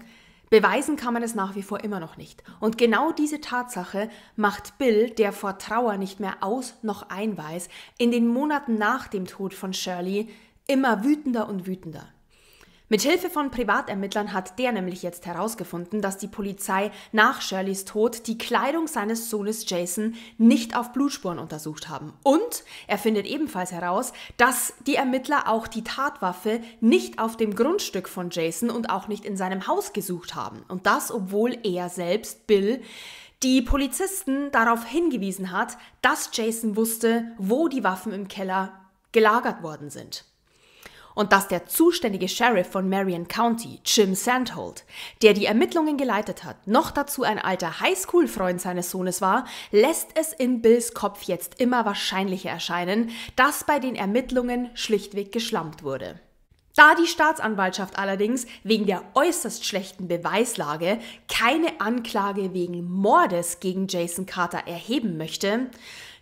Speaker 1: beweisen kann man es nach wie vor immer noch nicht. Und genau diese Tatsache macht Bill, der vor Trauer nicht mehr aus noch einweist, in den Monaten nach dem Tod von Shirley immer wütender und wütender. Mithilfe von Privatermittlern hat der nämlich jetzt herausgefunden, dass die Polizei nach Shirleys Tod die Kleidung seines Sohnes Jason nicht auf Blutspuren untersucht haben. Und er findet ebenfalls heraus, dass die Ermittler auch die Tatwaffe nicht auf dem Grundstück von Jason und auch nicht in seinem Haus gesucht haben. Und das, obwohl er selbst, Bill, die Polizisten darauf hingewiesen hat, dass Jason wusste, wo die Waffen im Keller gelagert worden sind und dass der zuständige Sheriff von Marion County, Jim Sandholt, der die Ermittlungen geleitet hat, noch dazu ein alter Highschool-Freund seines Sohnes war, lässt es in Bills Kopf jetzt immer wahrscheinlicher erscheinen, dass bei den Ermittlungen schlichtweg geschlampt wurde. Da die Staatsanwaltschaft allerdings wegen der äußerst schlechten Beweislage keine Anklage wegen Mordes gegen Jason Carter erheben möchte,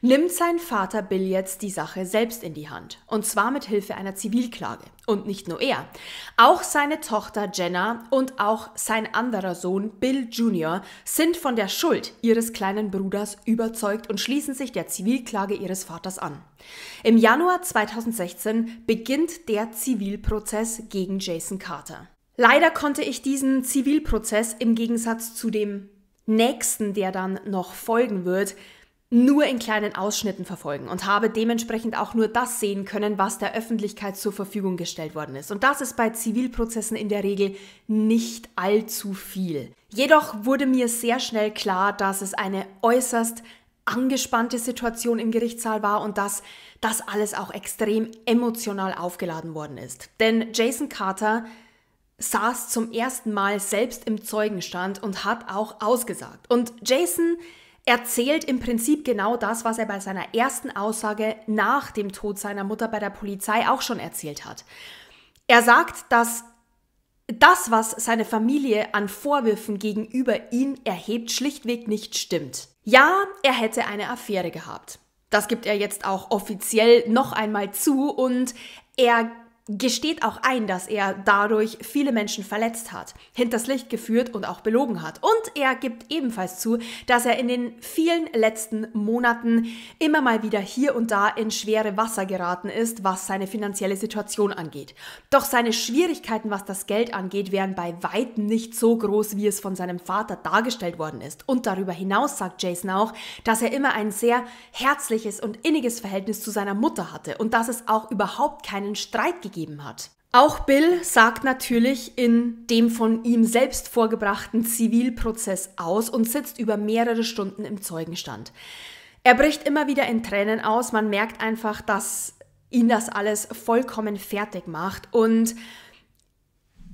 Speaker 1: nimmt sein Vater Bill jetzt die Sache selbst in die Hand. Und zwar mit Hilfe einer Zivilklage. Und nicht nur er. Auch seine Tochter Jenna und auch sein anderer Sohn Bill Jr. sind von der Schuld ihres kleinen Bruders überzeugt und schließen sich der Zivilklage ihres Vaters an. Im Januar 2016 beginnt der Zivilprozess gegen Jason Carter. Leider konnte ich diesen Zivilprozess im Gegensatz zu dem nächsten, der dann noch folgen wird, nur in kleinen Ausschnitten verfolgen und habe dementsprechend auch nur das sehen können, was der Öffentlichkeit zur Verfügung gestellt worden ist. Und das ist bei Zivilprozessen in der Regel nicht allzu viel. Jedoch wurde mir sehr schnell klar, dass es eine äußerst angespannte Situation im Gerichtssaal war und dass das alles auch extrem emotional aufgeladen worden ist. Denn Jason Carter saß zum ersten Mal selbst im Zeugenstand und hat auch ausgesagt. Und Jason erzählt im Prinzip genau das, was er bei seiner ersten Aussage nach dem Tod seiner Mutter bei der Polizei auch schon erzählt hat. Er sagt, dass das, was seine Familie an Vorwürfen gegenüber ihm erhebt, schlichtweg nicht stimmt. Ja, er hätte eine Affäre gehabt. Das gibt er jetzt auch offiziell noch einmal zu und er gesteht auch ein, dass er dadurch viele Menschen verletzt hat, hinters Licht geführt und auch belogen hat. Und er gibt ebenfalls zu, dass er in den vielen letzten Monaten immer mal wieder hier und da in schwere Wasser geraten ist, was seine finanzielle Situation angeht. Doch seine Schwierigkeiten, was das Geld angeht, wären bei weitem nicht so groß, wie es von seinem Vater dargestellt worden ist. Und darüber hinaus sagt Jason auch, dass er immer ein sehr herzliches und inniges Verhältnis zu seiner Mutter hatte und dass es auch überhaupt keinen Streit gegeben gegeben hat. Auch Bill sagt natürlich in dem von ihm selbst vorgebrachten Zivilprozess aus und sitzt über mehrere Stunden im Zeugenstand. Er bricht immer wieder in Tränen aus, man merkt einfach, dass ihn das alles vollkommen fertig macht und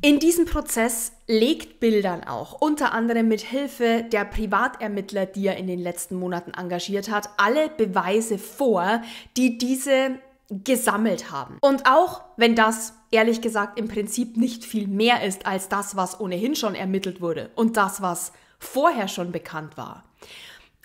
Speaker 1: in diesem Prozess legt Bill dann auch, unter anderem mit Hilfe der Privatermittler, die er in den letzten Monaten engagiert hat, alle Beweise vor, die diese gesammelt haben. Und auch wenn das ehrlich gesagt im Prinzip nicht viel mehr ist als das, was ohnehin schon ermittelt wurde und das, was vorher schon bekannt war.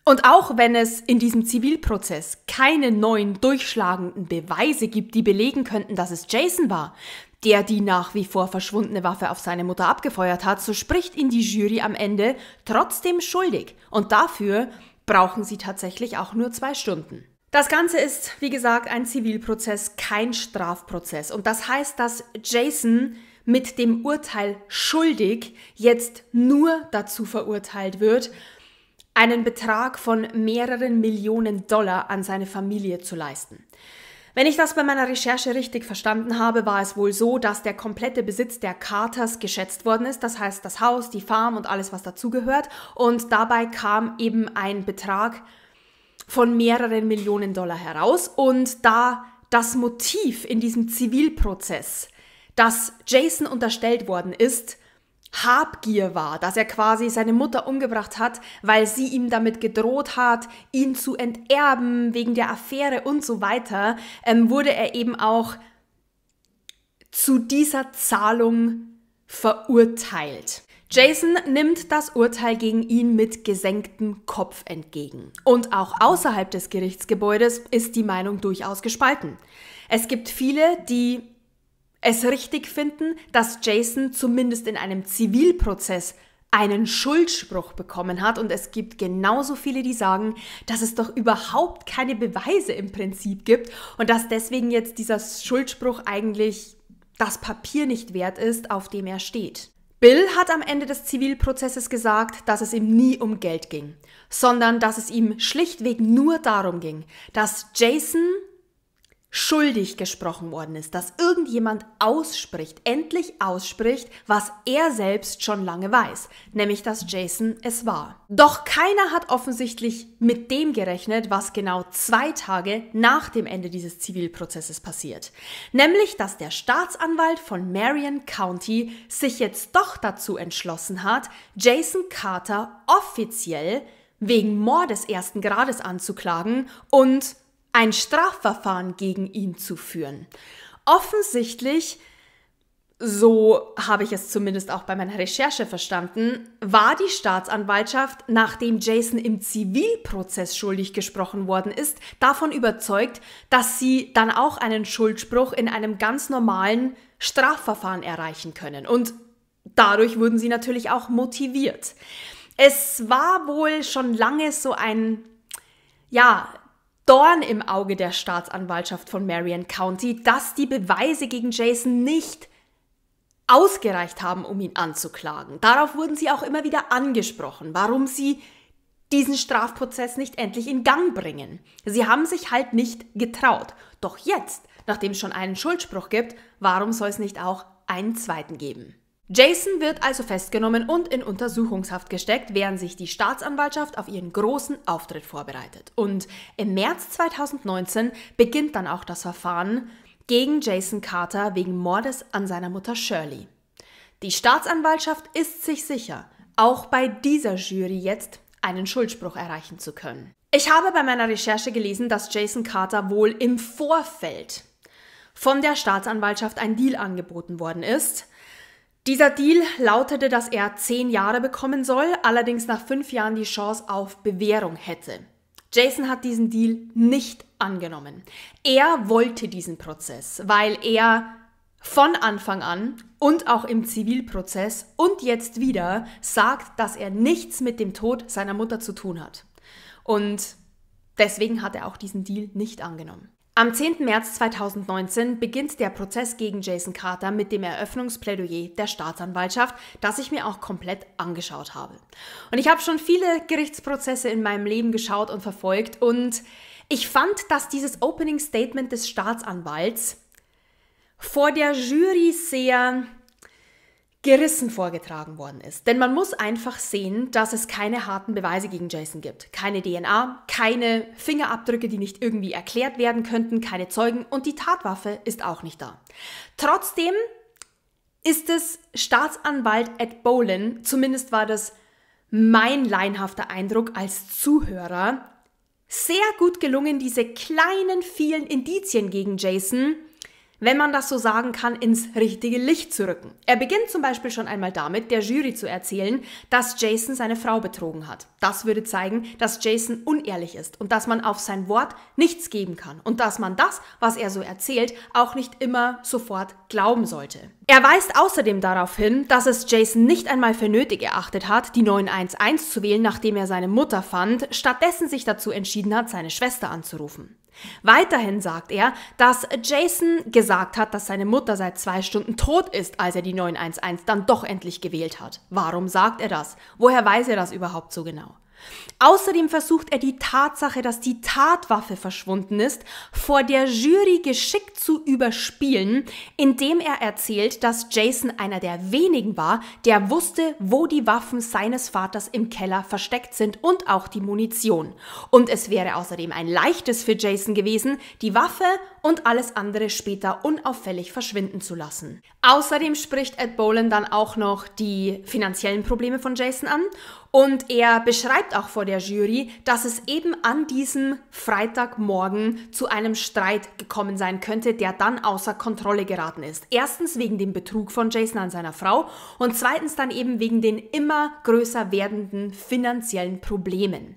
Speaker 1: Und auch wenn es in diesem Zivilprozess keine neuen durchschlagenden Beweise gibt, die belegen könnten, dass es Jason war, der die nach wie vor verschwundene Waffe auf seine Mutter abgefeuert hat, so spricht ihn die Jury am Ende trotzdem schuldig. Und dafür brauchen sie tatsächlich auch nur zwei Stunden. Das Ganze ist, wie gesagt, ein Zivilprozess, kein Strafprozess. Und das heißt, dass Jason mit dem Urteil schuldig jetzt nur dazu verurteilt wird, einen Betrag von mehreren Millionen Dollar an seine Familie zu leisten. Wenn ich das bei meiner Recherche richtig verstanden habe, war es wohl so, dass der komplette Besitz der Carters geschätzt worden ist, das heißt das Haus, die Farm und alles, was dazugehört, und dabei kam eben ein Betrag von mehreren Millionen Dollar heraus. Und da das Motiv in diesem Zivilprozess, das Jason unterstellt worden ist, Habgier war, dass er quasi seine Mutter umgebracht hat, weil sie ihm damit gedroht hat, ihn zu enterben wegen der Affäre und so weiter, ähm, wurde er eben auch zu dieser Zahlung verurteilt. Jason nimmt das Urteil gegen ihn mit gesenktem Kopf entgegen. Und auch außerhalb des Gerichtsgebäudes ist die Meinung durchaus gespalten. Es gibt viele, die es richtig finden, dass Jason zumindest in einem Zivilprozess einen Schuldspruch bekommen hat und es gibt genauso viele, die sagen, dass es doch überhaupt keine Beweise im Prinzip gibt und dass deswegen jetzt dieser Schuldspruch eigentlich das Papier nicht wert ist, auf dem er steht. Bill hat am Ende des Zivilprozesses gesagt, dass es ihm nie um Geld ging, sondern dass es ihm schlichtweg nur darum ging, dass Jason schuldig gesprochen worden ist, dass irgendjemand ausspricht, endlich ausspricht, was er selbst schon lange weiß, nämlich dass Jason es war. Doch keiner hat offensichtlich mit dem gerechnet, was genau zwei Tage nach dem Ende dieses Zivilprozesses passiert, nämlich dass der Staatsanwalt von Marion County sich jetzt doch dazu entschlossen hat, Jason Carter offiziell wegen Mordes ersten Grades anzuklagen und ein Strafverfahren gegen ihn zu führen. Offensichtlich, so habe ich es zumindest auch bei meiner Recherche verstanden, war die Staatsanwaltschaft, nachdem Jason im Zivilprozess schuldig gesprochen worden ist, davon überzeugt, dass sie dann auch einen Schuldspruch in einem ganz normalen Strafverfahren erreichen können. Und dadurch wurden sie natürlich auch motiviert. Es war wohl schon lange so ein, ja, Dorn im Auge der Staatsanwaltschaft von Marion County, dass die Beweise gegen Jason nicht ausgereicht haben, um ihn anzuklagen. Darauf wurden sie auch immer wieder angesprochen, warum sie diesen Strafprozess nicht endlich in Gang bringen. Sie haben sich halt nicht getraut. Doch jetzt, nachdem es schon einen Schuldspruch gibt, warum soll es nicht auch einen zweiten geben? Jason wird also festgenommen und in Untersuchungshaft gesteckt, während sich die Staatsanwaltschaft auf ihren großen Auftritt vorbereitet. Und im März 2019 beginnt dann auch das Verfahren gegen Jason Carter wegen Mordes an seiner Mutter Shirley. Die Staatsanwaltschaft ist sich sicher, auch bei dieser Jury jetzt einen Schuldspruch erreichen zu können. Ich habe bei meiner Recherche gelesen, dass Jason Carter wohl im Vorfeld von der Staatsanwaltschaft ein Deal angeboten worden ist, dieser Deal lautete, dass er zehn Jahre bekommen soll, allerdings nach fünf Jahren die Chance auf Bewährung hätte. Jason hat diesen Deal nicht angenommen. Er wollte diesen Prozess, weil er von Anfang an und auch im Zivilprozess und jetzt wieder sagt, dass er nichts mit dem Tod seiner Mutter zu tun hat. Und deswegen hat er auch diesen Deal nicht angenommen. Am 10. März 2019 beginnt der Prozess gegen Jason Carter mit dem Eröffnungsplädoyer der Staatsanwaltschaft, das ich mir auch komplett angeschaut habe. Und ich habe schon viele Gerichtsprozesse in meinem Leben geschaut und verfolgt und ich fand, dass dieses Opening Statement des Staatsanwalts vor der Jury sehr gerissen vorgetragen worden ist. Denn man muss einfach sehen, dass es keine harten Beweise gegen Jason gibt. Keine DNA, keine Fingerabdrücke, die nicht irgendwie erklärt werden könnten, keine Zeugen und die Tatwaffe ist auch nicht da. Trotzdem ist es Staatsanwalt Ed Bolin, zumindest war das mein leinhafter Eindruck als Zuhörer, sehr gut gelungen, diese kleinen vielen Indizien gegen Jason wenn man das so sagen kann, ins richtige Licht zu rücken. Er beginnt zum Beispiel schon einmal damit, der Jury zu erzählen, dass Jason seine Frau betrogen hat. Das würde zeigen, dass Jason unehrlich ist und dass man auf sein Wort nichts geben kann und dass man das, was er so erzählt, auch nicht immer sofort glauben sollte. Er weist außerdem darauf hin, dass es Jason nicht einmal für nötig erachtet hat, die 911 zu wählen, nachdem er seine Mutter fand, stattdessen sich dazu entschieden hat, seine Schwester anzurufen. Weiterhin sagt er, dass Jason gesagt hat, dass seine Mutter seit zwei Stunden tot ist, als er die 911 dann doch endlich gewählt hat. Warum sagt er das? Woher weiß er das überhaupt so genau? Außerdem versucht er die Tatsache, dass die Tatwaffe verschwunden ist, vor der Jury geschickt zu überspielen, indem er erzählt, dass Jason einer der wenigen war, der wusste, wo die Waffen seines Vaters im Keller versteckt sind und auch die Munition. Und es wäre außerdem ein leichtes für Jason gewesen, die Waffe und alles andere später unauffällig verschwinden zu lassen. Außerdem spricht Ed Bolan dann auch noch die finanziellen Probleme von Jason an und er beschreibt auch vor der Jury, dass es eben an diesem Freitagmorgen zu einem Streit gekommen sein könnte, der dann außer Kontrolle geraten ist. Erstens wegen dem Betrug von Jason an seiner Frau und zweitens dann eben wegen den immer größer werdenden finanziellen Problemen.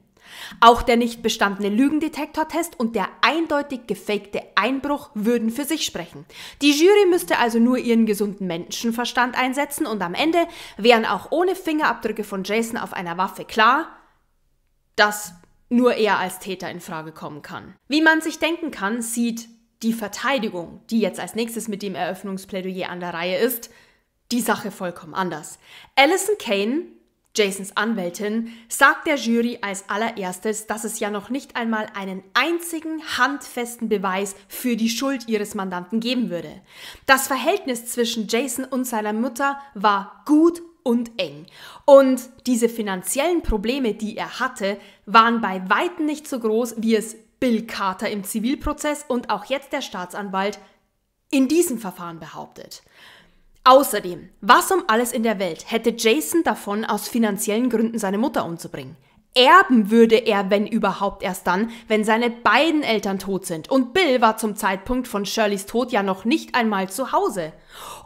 Speaker 1: Auch der nicht bestandene Lügendetektortest und der eindeutig gefakte Einbruch würden für sich sprechen. Die Jury müsste also nur ihren gesunden Menschenverstand einsetzen und am Ende wären auch ohne Fingerabdrücke von Jason auf einer Waffe klar, dass nur er als Täter in Frage kommen kann. Wie man sich denken kann, sieht die Verteidigung, die jetzt als nächstes mit dem Eröffnungsplädoyer an der Reihe ist, die Sache vollkommen anders. Alison Kane Jasons Anwältin, sagt der Jury als allererstes, dass es ja noch nicht einmal einen einzigen handfesten Beweis für die Schuld ihres Mandanten geben würde. Das Verhältnis zwischen Jason und seiner Mutter war gut und eng. Und diese finanziellen Probleme, die er hatte, waren bei weitem nicht so groß, wie es Bill Carter im Zivilprozess und auch jetzt der Staatsanwalt in diesem Verfahren behauptet. Außerdem, was um alles in der Welt hätte Jason davon, aus finanziellen Gründen seine Mutter umzubringen? Erben würde er, wenn überhaupt erst dann, wenn seine beiden Eltern tot sind. Und Bill war zum Zeitpunkt von Shirleys Tod ja noch nicht einmal zu Hause.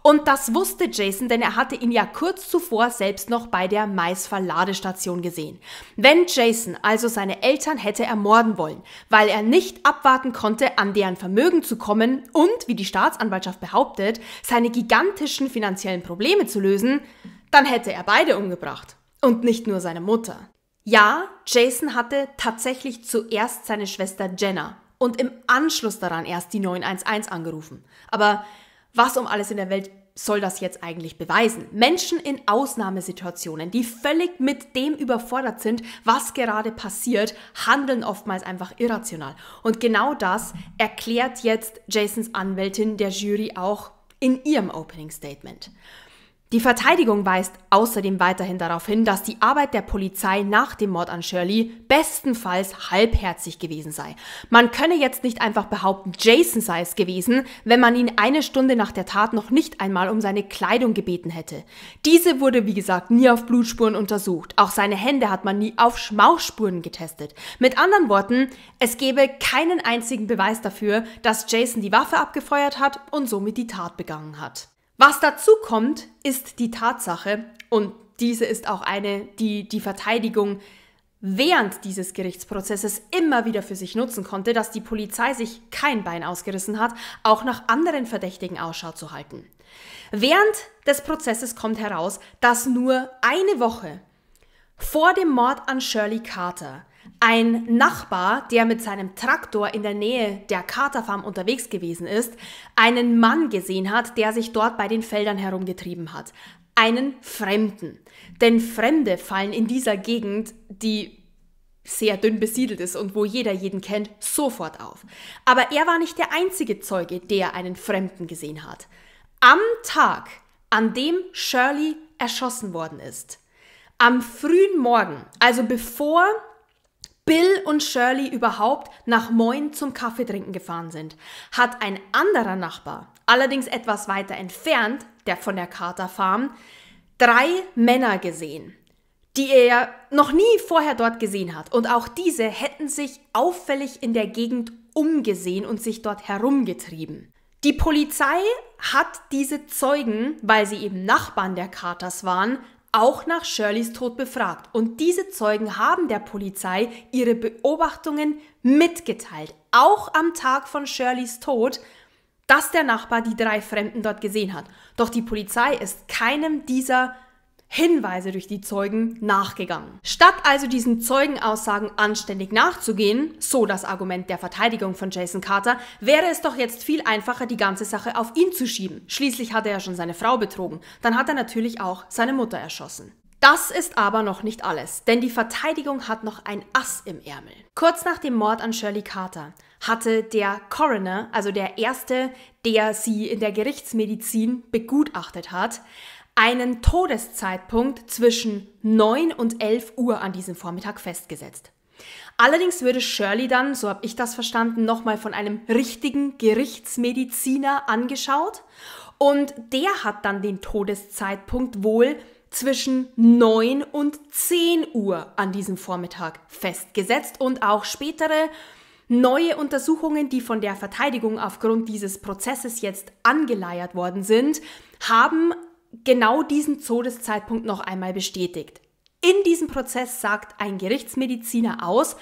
Speaker 1: Und das wusste Jason, denn er hatte ihn ja kurz zuvor selbst noch bei der Maisverladestation gesehen. Wenn Jason also seine Eltern hätte ermorden wollen, weil er nicht abwarten konnte, an deren Vermögen zu kommen und, wie die Staatsanwaltschaft behauptet, seine gigantischen finanziellen Probleme zu lösen, dann hätte er beide umgebracht. Und nicht nur seine Mutter. Ja, Jason hatte tatsächlich zuerst seine Schwester Jenna und im Anschluss daran erst die 911 angerufen. Aber was um alles in der Welt soll das jetzt eigentlich beweisen? Menschen in Ausnahmesituationen, die völlig mit dem überfordert sind, was gerade passiert, handeln oftmals einfach irrational. Und genau das erklärt jetzt Jasons Anwältin der Jury auch in ihrem Opening Statement. Die Verteidigung weist außerdem weiterhin darauf hin, dass die Arbeit der Polizei nach dem Mord an Shirley bestenfalls halbherzig gewesen sei. Man könne jetzt nicht einfach behaupten, Jason sei es gewesen, wenn man ihn eine Stunde nach der Tat noch nicht einmal um seine Kleidung gebeten hätte. Diese wurde, wie gesagt, nie auf Blutspuren untersucht. Auch seine Hände hat man nie auf Schmauchspuren getestet. Mit anderen Worten, es gebe keinen einzigen Beweis dafür, dass Jason die Waffe abgefeuert hat und somit die Tat begangen hat. Was dazu kommt, ist die Tatsache, und diese ist auch eine, die die Verteidigung während dieses Gerichtsprozesses immer wieder für sich nutzen konnte, dass die Polizei sich kein Bein ausgerissen hat, auch nach anderen Verdächtigen Ausschau zu halten. Während des Prozesses kommt heraus, dass nur eine Woche vor dem Mord an Shirley Carter ein Nachbar, der mit seinem Traktor in der Nähe der Katerfarm unterwegs gewesen ist, einen Mann gesehen hat, der sich dort bei den Feldern herumgetrieben hat. Einen Fremden. Denn Fremde fallen in dieser Gegend, die sehr dünn besiedelt ist und wo jeder jeden kennt, sofort auf. Aber er war nicht der einzige Zeuge, der einen Fremden gesehen hat. Am Tag, an dem Shirley erschossen worden ist, am frühen Morgen, also bevor Bill und Shirley überhaupt nach Moin zum Kaffeetrinken gefahren sind, hat ein anderer Nachbar, allerdings etwas weiter entfernt, der von der Katerfarm, drei Männer gesehen, die er noch nie vorher dort gesehen hat. Und auch diese hätten sich auffällig in der Gegend umgesehen und sich dort herumgetrieben. Die Polizei hat diese Zeugen, weil sie eben Nachbarn der Katers waren, auch nach Shirleys Tod befragt und diese Zeugen haben der Polizei ihre Beobachtungen mitgeteilt, auch am Tag von Shirleys Tod, dass der Nachbar die drei Fremden dort gesehen hat. Doch die Polizei ist keinem dieser Hinweise durch die Zeugen nachgegangen. Statt also diesen Zeugenaussagen anständig nachzugehen, so das Argument der Verteidigung von Jason Carter, wäre es doch jetzt viel einfacher, die ganze Sache auf ihn zu schieben. Schließlich hat er ja schon seine Frau betrogen, dann hat er natürlich auch seine Mutter erschossen. Das ist aber noch nicht alles, denn die Verteidigung hat noch ein Ass im Ärmel. Kurz nach dem Mord an Shirley Carter hatte der Coroner, also der erste, der sie in der Gerichtsmedizin begutachtet hat, einen Todeszeitpunkt zwischen 9 und 11 Uhr an diesem Vormittag festgesetzt. Allerdings würde Shirley dann, so habe ich das verstanden, nochmal von einem richtigen Gerichtsmediziner angeschaut und der hat dann den Todeszeitpunkt wohl zwischen 9 und 10 Uhr an diesem Vormittag festgesetzt und auch spätere neue Untersuchungen, die von der Verteidigung aufgrund dieses Prozesses jetzt angeleiert worden sind, haben genau diesen Todeszeitpunkt noch einmal bestätigt. In diesem Prozess sagt ein Gerichtsmediziner aus,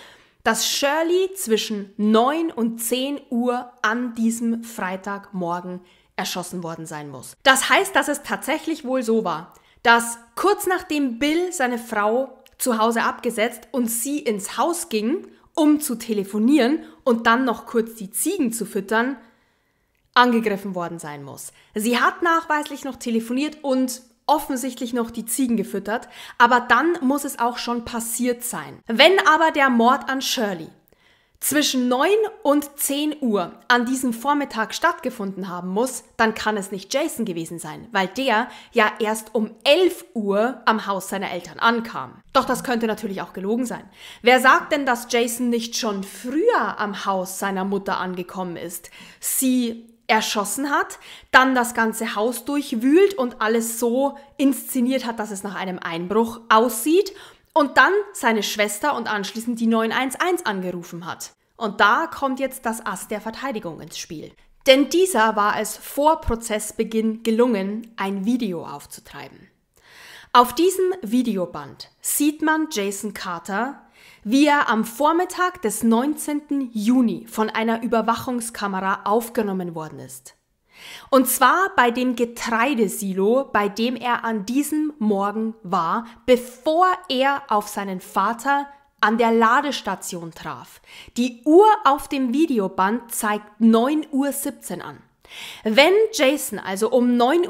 Speaker 1: dass Shirley zwischen 9 und 10 Uhr an diesem Freitagmorgen erschossen worden sein muss. Das heißt, dass es tatsächlich wohl so war, dass kurz nachdem Bill seine Frau zu Hause abgesetzt und sie ins Haus ging, um zu telefonieren und dann noch kurz die Ziegen zu füttern, angegriffen worden sein muss. Sie hat nachweislich noch telefoniert und offensichtlich noch die Ziegen gefüttert, aber dann muss es auch schon passiert sein. Wenn aber der Mord an Shirley zwischen 9 und 10 Uhr an diesem Vormittag stattgefunden haben muss, dann kann es nicht Jason gewesen sein, weil der ja erst um 11 Uhr am Haus seiner Eltern ankam. Doch das könnte natürlich auch gelogen sein. Wer sagt denn, dass Jason nicht schon früher am Haus seiner Mutter angekommen ist, sie erschossen hat, dann das ganze Haus durchwühlt und alles so inszeniert hat, dass es nach einem Einbruch aussieht und dann seine Schwester und anschließend die 911 angerufen hat. Und da kommt jetzt das Ass der Verteidigung ins Spiel. Denn dieser war es vor Prozessbeginn gelungen, ein Video aufzutreiben. Auf diesem Videoband sieht man Jason Carter, wie er am Vormittag des 19. Juni von einer Überwachungskamera aufgenommen worden ist. Und zwar bei dem Getreidesilo, bei dem er an diesem Morgen war, bevor er auf seinen Vater an der Ladestation traf. Die Uhr auf dem Videoband zeigt 9.17 Uhr an. Wenn Jason also um 9.17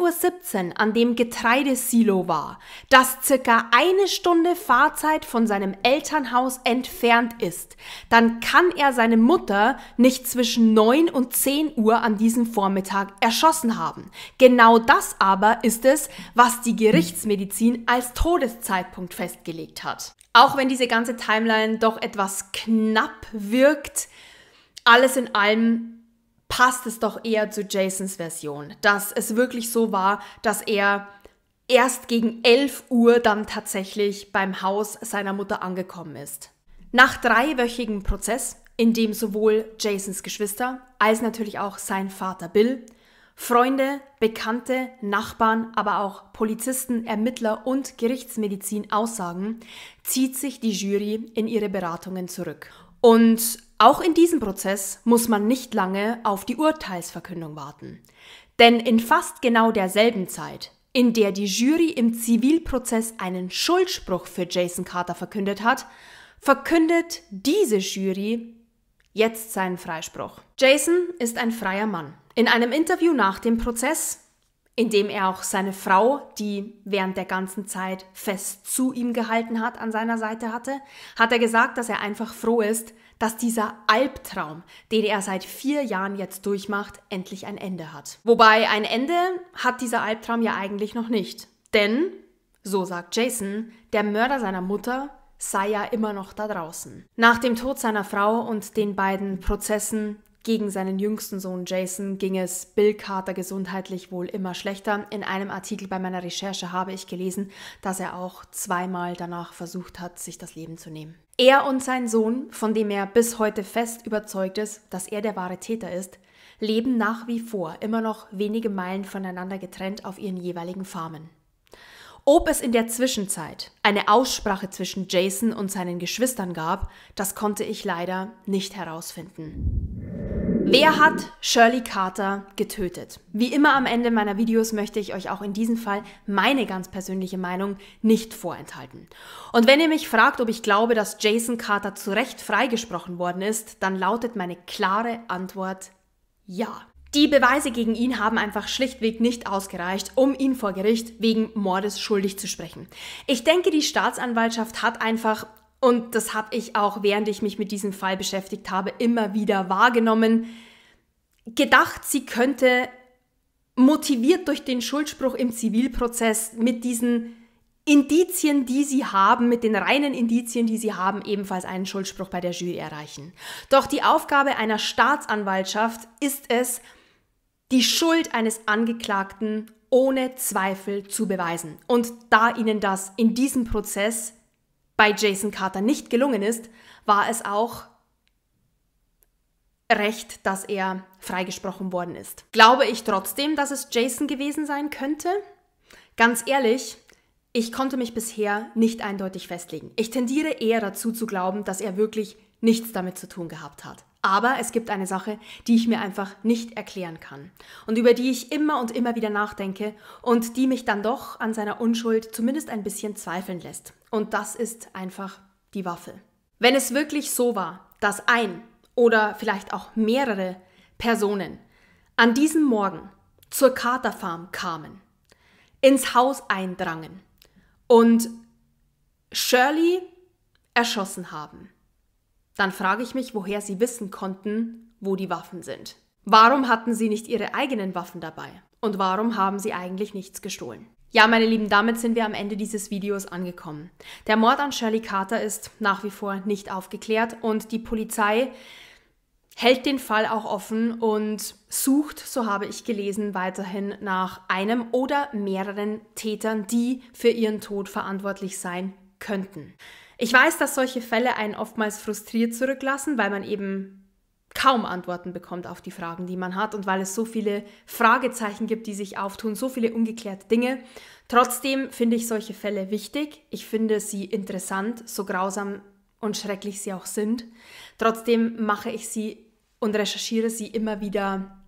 Speaker 1: Uhr an dem Getreidesilo war, das circa eine Stunde Fahrzeit von seinem Elternhaus entfernt ist, dann kann er seine Mutter nicht zwischen 9 und 10 Uhr an diesem Vormittag erschossen haben. Genau das aber ist es, was die Gerichtsmedizin als Todeszeitpunkt festgelegt hat. Auch wenn diese ganze Timeline doch etwas knapp wirkt, alles in allem passt es doch eher zu Jasons Version, dass es wirklich so war, dass er erst gegen 11 Uhr dann tatsächlich beim Haus seiner Mutter angekommen ist. Nach dreiwöchigem Prozess, in dem sowohl Jasons Geschwister als natürlich auch sein Vater Bill, Freunde, Bekannte, Nachbarn, aber auch Polizisten, Ermittler und Gerichtsmedizin aussagen, zieht sich die Jury in ihre Beratungen zurück. Und auch in diesem Prozess muss man nicht lange auf die Urteilsverkündung warten. Denn in fast genau derselben Zeit, in der die Jury im Zivilprozess einen Schuldspruch für Jason Carter verkündet hat, verkündet diese Jury jetzt seinen Freispruch. Jason ist ein freier Mann. In einem Interview nach dem Prozess, in dem er auch seine Frau, die während der ganzen Zeit fest zu ihm gehalten hat, an seiner Seite hatte, hat er gesagt, dass er einfach froh ist, dass dieser Albtraum, den er seit vier Jahren jetzt durchmacht, endlich ein Ende hat. Wobei ein Ende hat dieser Albtraum ja eigentlich noch nicht. Denn, so sagt Jason, der Mörder seiner Mutter sei ja immer noch da draußen. Nach dem Tod seiner Frau und den beiden Prozessen gegen seinen jüngsten Sohn Jason ging es Bill Carter gesundheitlich wohl immer schlechter. In einem Artikel bei meiner Recherche habe ich gelesen, dass er auch zweimal danach versucht hat, sich das Leben zu nehmen. Er und sein Sohn, von dem er bis heute fest überzeugt ist, dass er der wahre Täter ist, leben nach wie vor immer noch wenige Meilen voneinander getrennt auf ihren jeweiligen Farmen. Ob es in der Zwischenzeit eine Aussprache zwischen Jason und seinen Geschwistern gab, das konnte ich leider nicht herausfinden. Wer hat Shirley Carter getötet? Wie immer am Ende meiner Videos möchte ich euch auch in diesem Fall meine ganz persönliche Meinung nicht vorenthalten. Und wenn ihr mich fragt, ob ich glaube, dass Jason Carter zu Recht freigesprochen worden ist, dann lautet meine klare Antwort ja. Die Beweise gegen ihn haben einfach schlichtweg nicht ausgereicht, um ihn vor Gericht wegen Mordes schuldig zu sprechen. Ich denke, die Staatsanwaltschaft hat einfach, und das habe ich auch während ich mich mit diesem Fall beschäftigt habe, immer wieder wahrgenommen, gedacht, sie könnte motiviert durch den Schuldspruch im Zivilprozess mit diesen Indizien, die sie haben, mit den reinen Indizien, die sie haben, ebenfalls einen Schuldspruch bei der Jury erreichen. Doch die Aufgabe einer Staatsanwaltschaft ist es, die Schuld eines Angeklagten ohne Zweifel zu beweisen. Und da ihnen das in diesem Prozess bei Jason Carter nicht gelungen ist, war es auch recht, dass er freigesprochen worden ist. Glaube ich trotzdem, dass es Jason gewesen sein könnte? Ganz ehrlich, ich konnte mich bisher nicht eindeutig festlegen. Ich tendiere eher dazu zu glauben, dass er wirklich nichts damit zu tun gehabt hat. Aber es gibt eine Sache, die ich mir einfach nicht erklären kann und über die ich immer und immer wieder nachdenke und die mich dann doch an seiner Unschuld zumindest ein bisschen zweifeln lässt. Und das ist einfach die Waffe. Wenn es wirklich so war, dass ein oder vielleicht auch mehrere Personen an diesem Morgen zur Katerfarm kamen, ins Haus eindrangen und Shirley erschossen haben dann frage ich mich, woher sie wissen konnten, wo die Waffen sind. Warum hatten sie nicht ihre eigenen Waffen dabei? Und warum haben sie eigentlich nichts gestohlen? Ja, meine Lieben, damit sind wir am Ende dieses Videos angekommen. Der Mord an Shirley Carter ist nach wie vor nicht aufgeklärt und die Polizei hält den Fall auch offen und sucht, so habe ich gelesen, weiterhin nach einem oder mehreren Tätern, die für ihren Tod verantwortlich sein könnten. Ich weiß, dass solche Fälle einen oftmals frustriert zurücklassen, weil man eben kaum Antworten bekommt auf die Fragen, die man hat und weil es so viele Fragezeichen gibt, die sich auftun, so viele ungeklärte Dinge. Trotzdem finde ich solche Fälle wichtig. Ich finde sie interessant, so grausam und schrecklich sie auch sind. Trotzdem mache ich sie und recherchiere sie immer wieder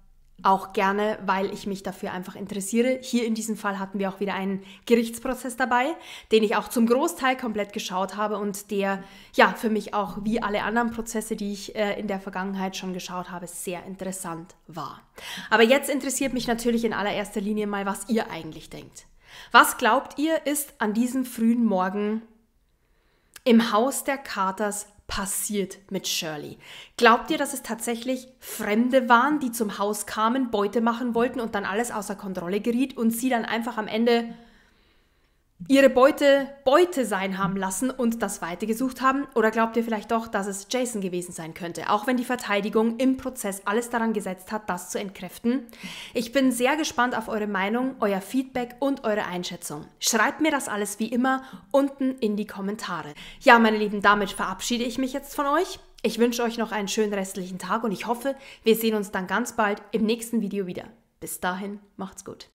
Speaker 1: auch gerne, weil ich mich dafür einfach interessiere. Hier in diesem Fall hatten wir auch wieder einen Gerichtsprozess dabei, den ich auch zum Großteil komplett geschaut habe und der ja für mich auch wie alle anderen Prozesse, die ich äh, in der Vergangenheit schon geschaut habe, sehr interessant war. Aber jetzt interessiert mich natürlich in allererster Linie mal, was ihr eigentlich denkt. Was glaubt ihr, ist an diesem frühen Morgen im Haus der Katers passiert mit Shirley? Glaubt ihr, dass es tatsächlich Fremde waren, die zum Haus kamen, Beute machen wollten und dann alles außer Kontrolle geriet und sie dann einfach am Ende ihre Beute Beute sein haben lassen und das Weite gesucht haben? Oder glaubt ihr vielleicht doch, dass es Jason gewesen sein könnte, auch wenn die Verteidigung im Prozess alles daran gesetzt hat, das zu entkräften? Ich bin sehr gespannt auf eure Meinung, euer Feedback und eure Einschätzung. Schreibt mir das alles wie immer unten in die Kommentare. Ja, meine Lieben, damit verabschiede ich mich jetzt von euch. Ich wünsche euch noch einen schönen restlichen Tag und ich hoffe, wir sehen uns dann ganz bald im nächsten Video wieder. Bis dahin, macht's gut.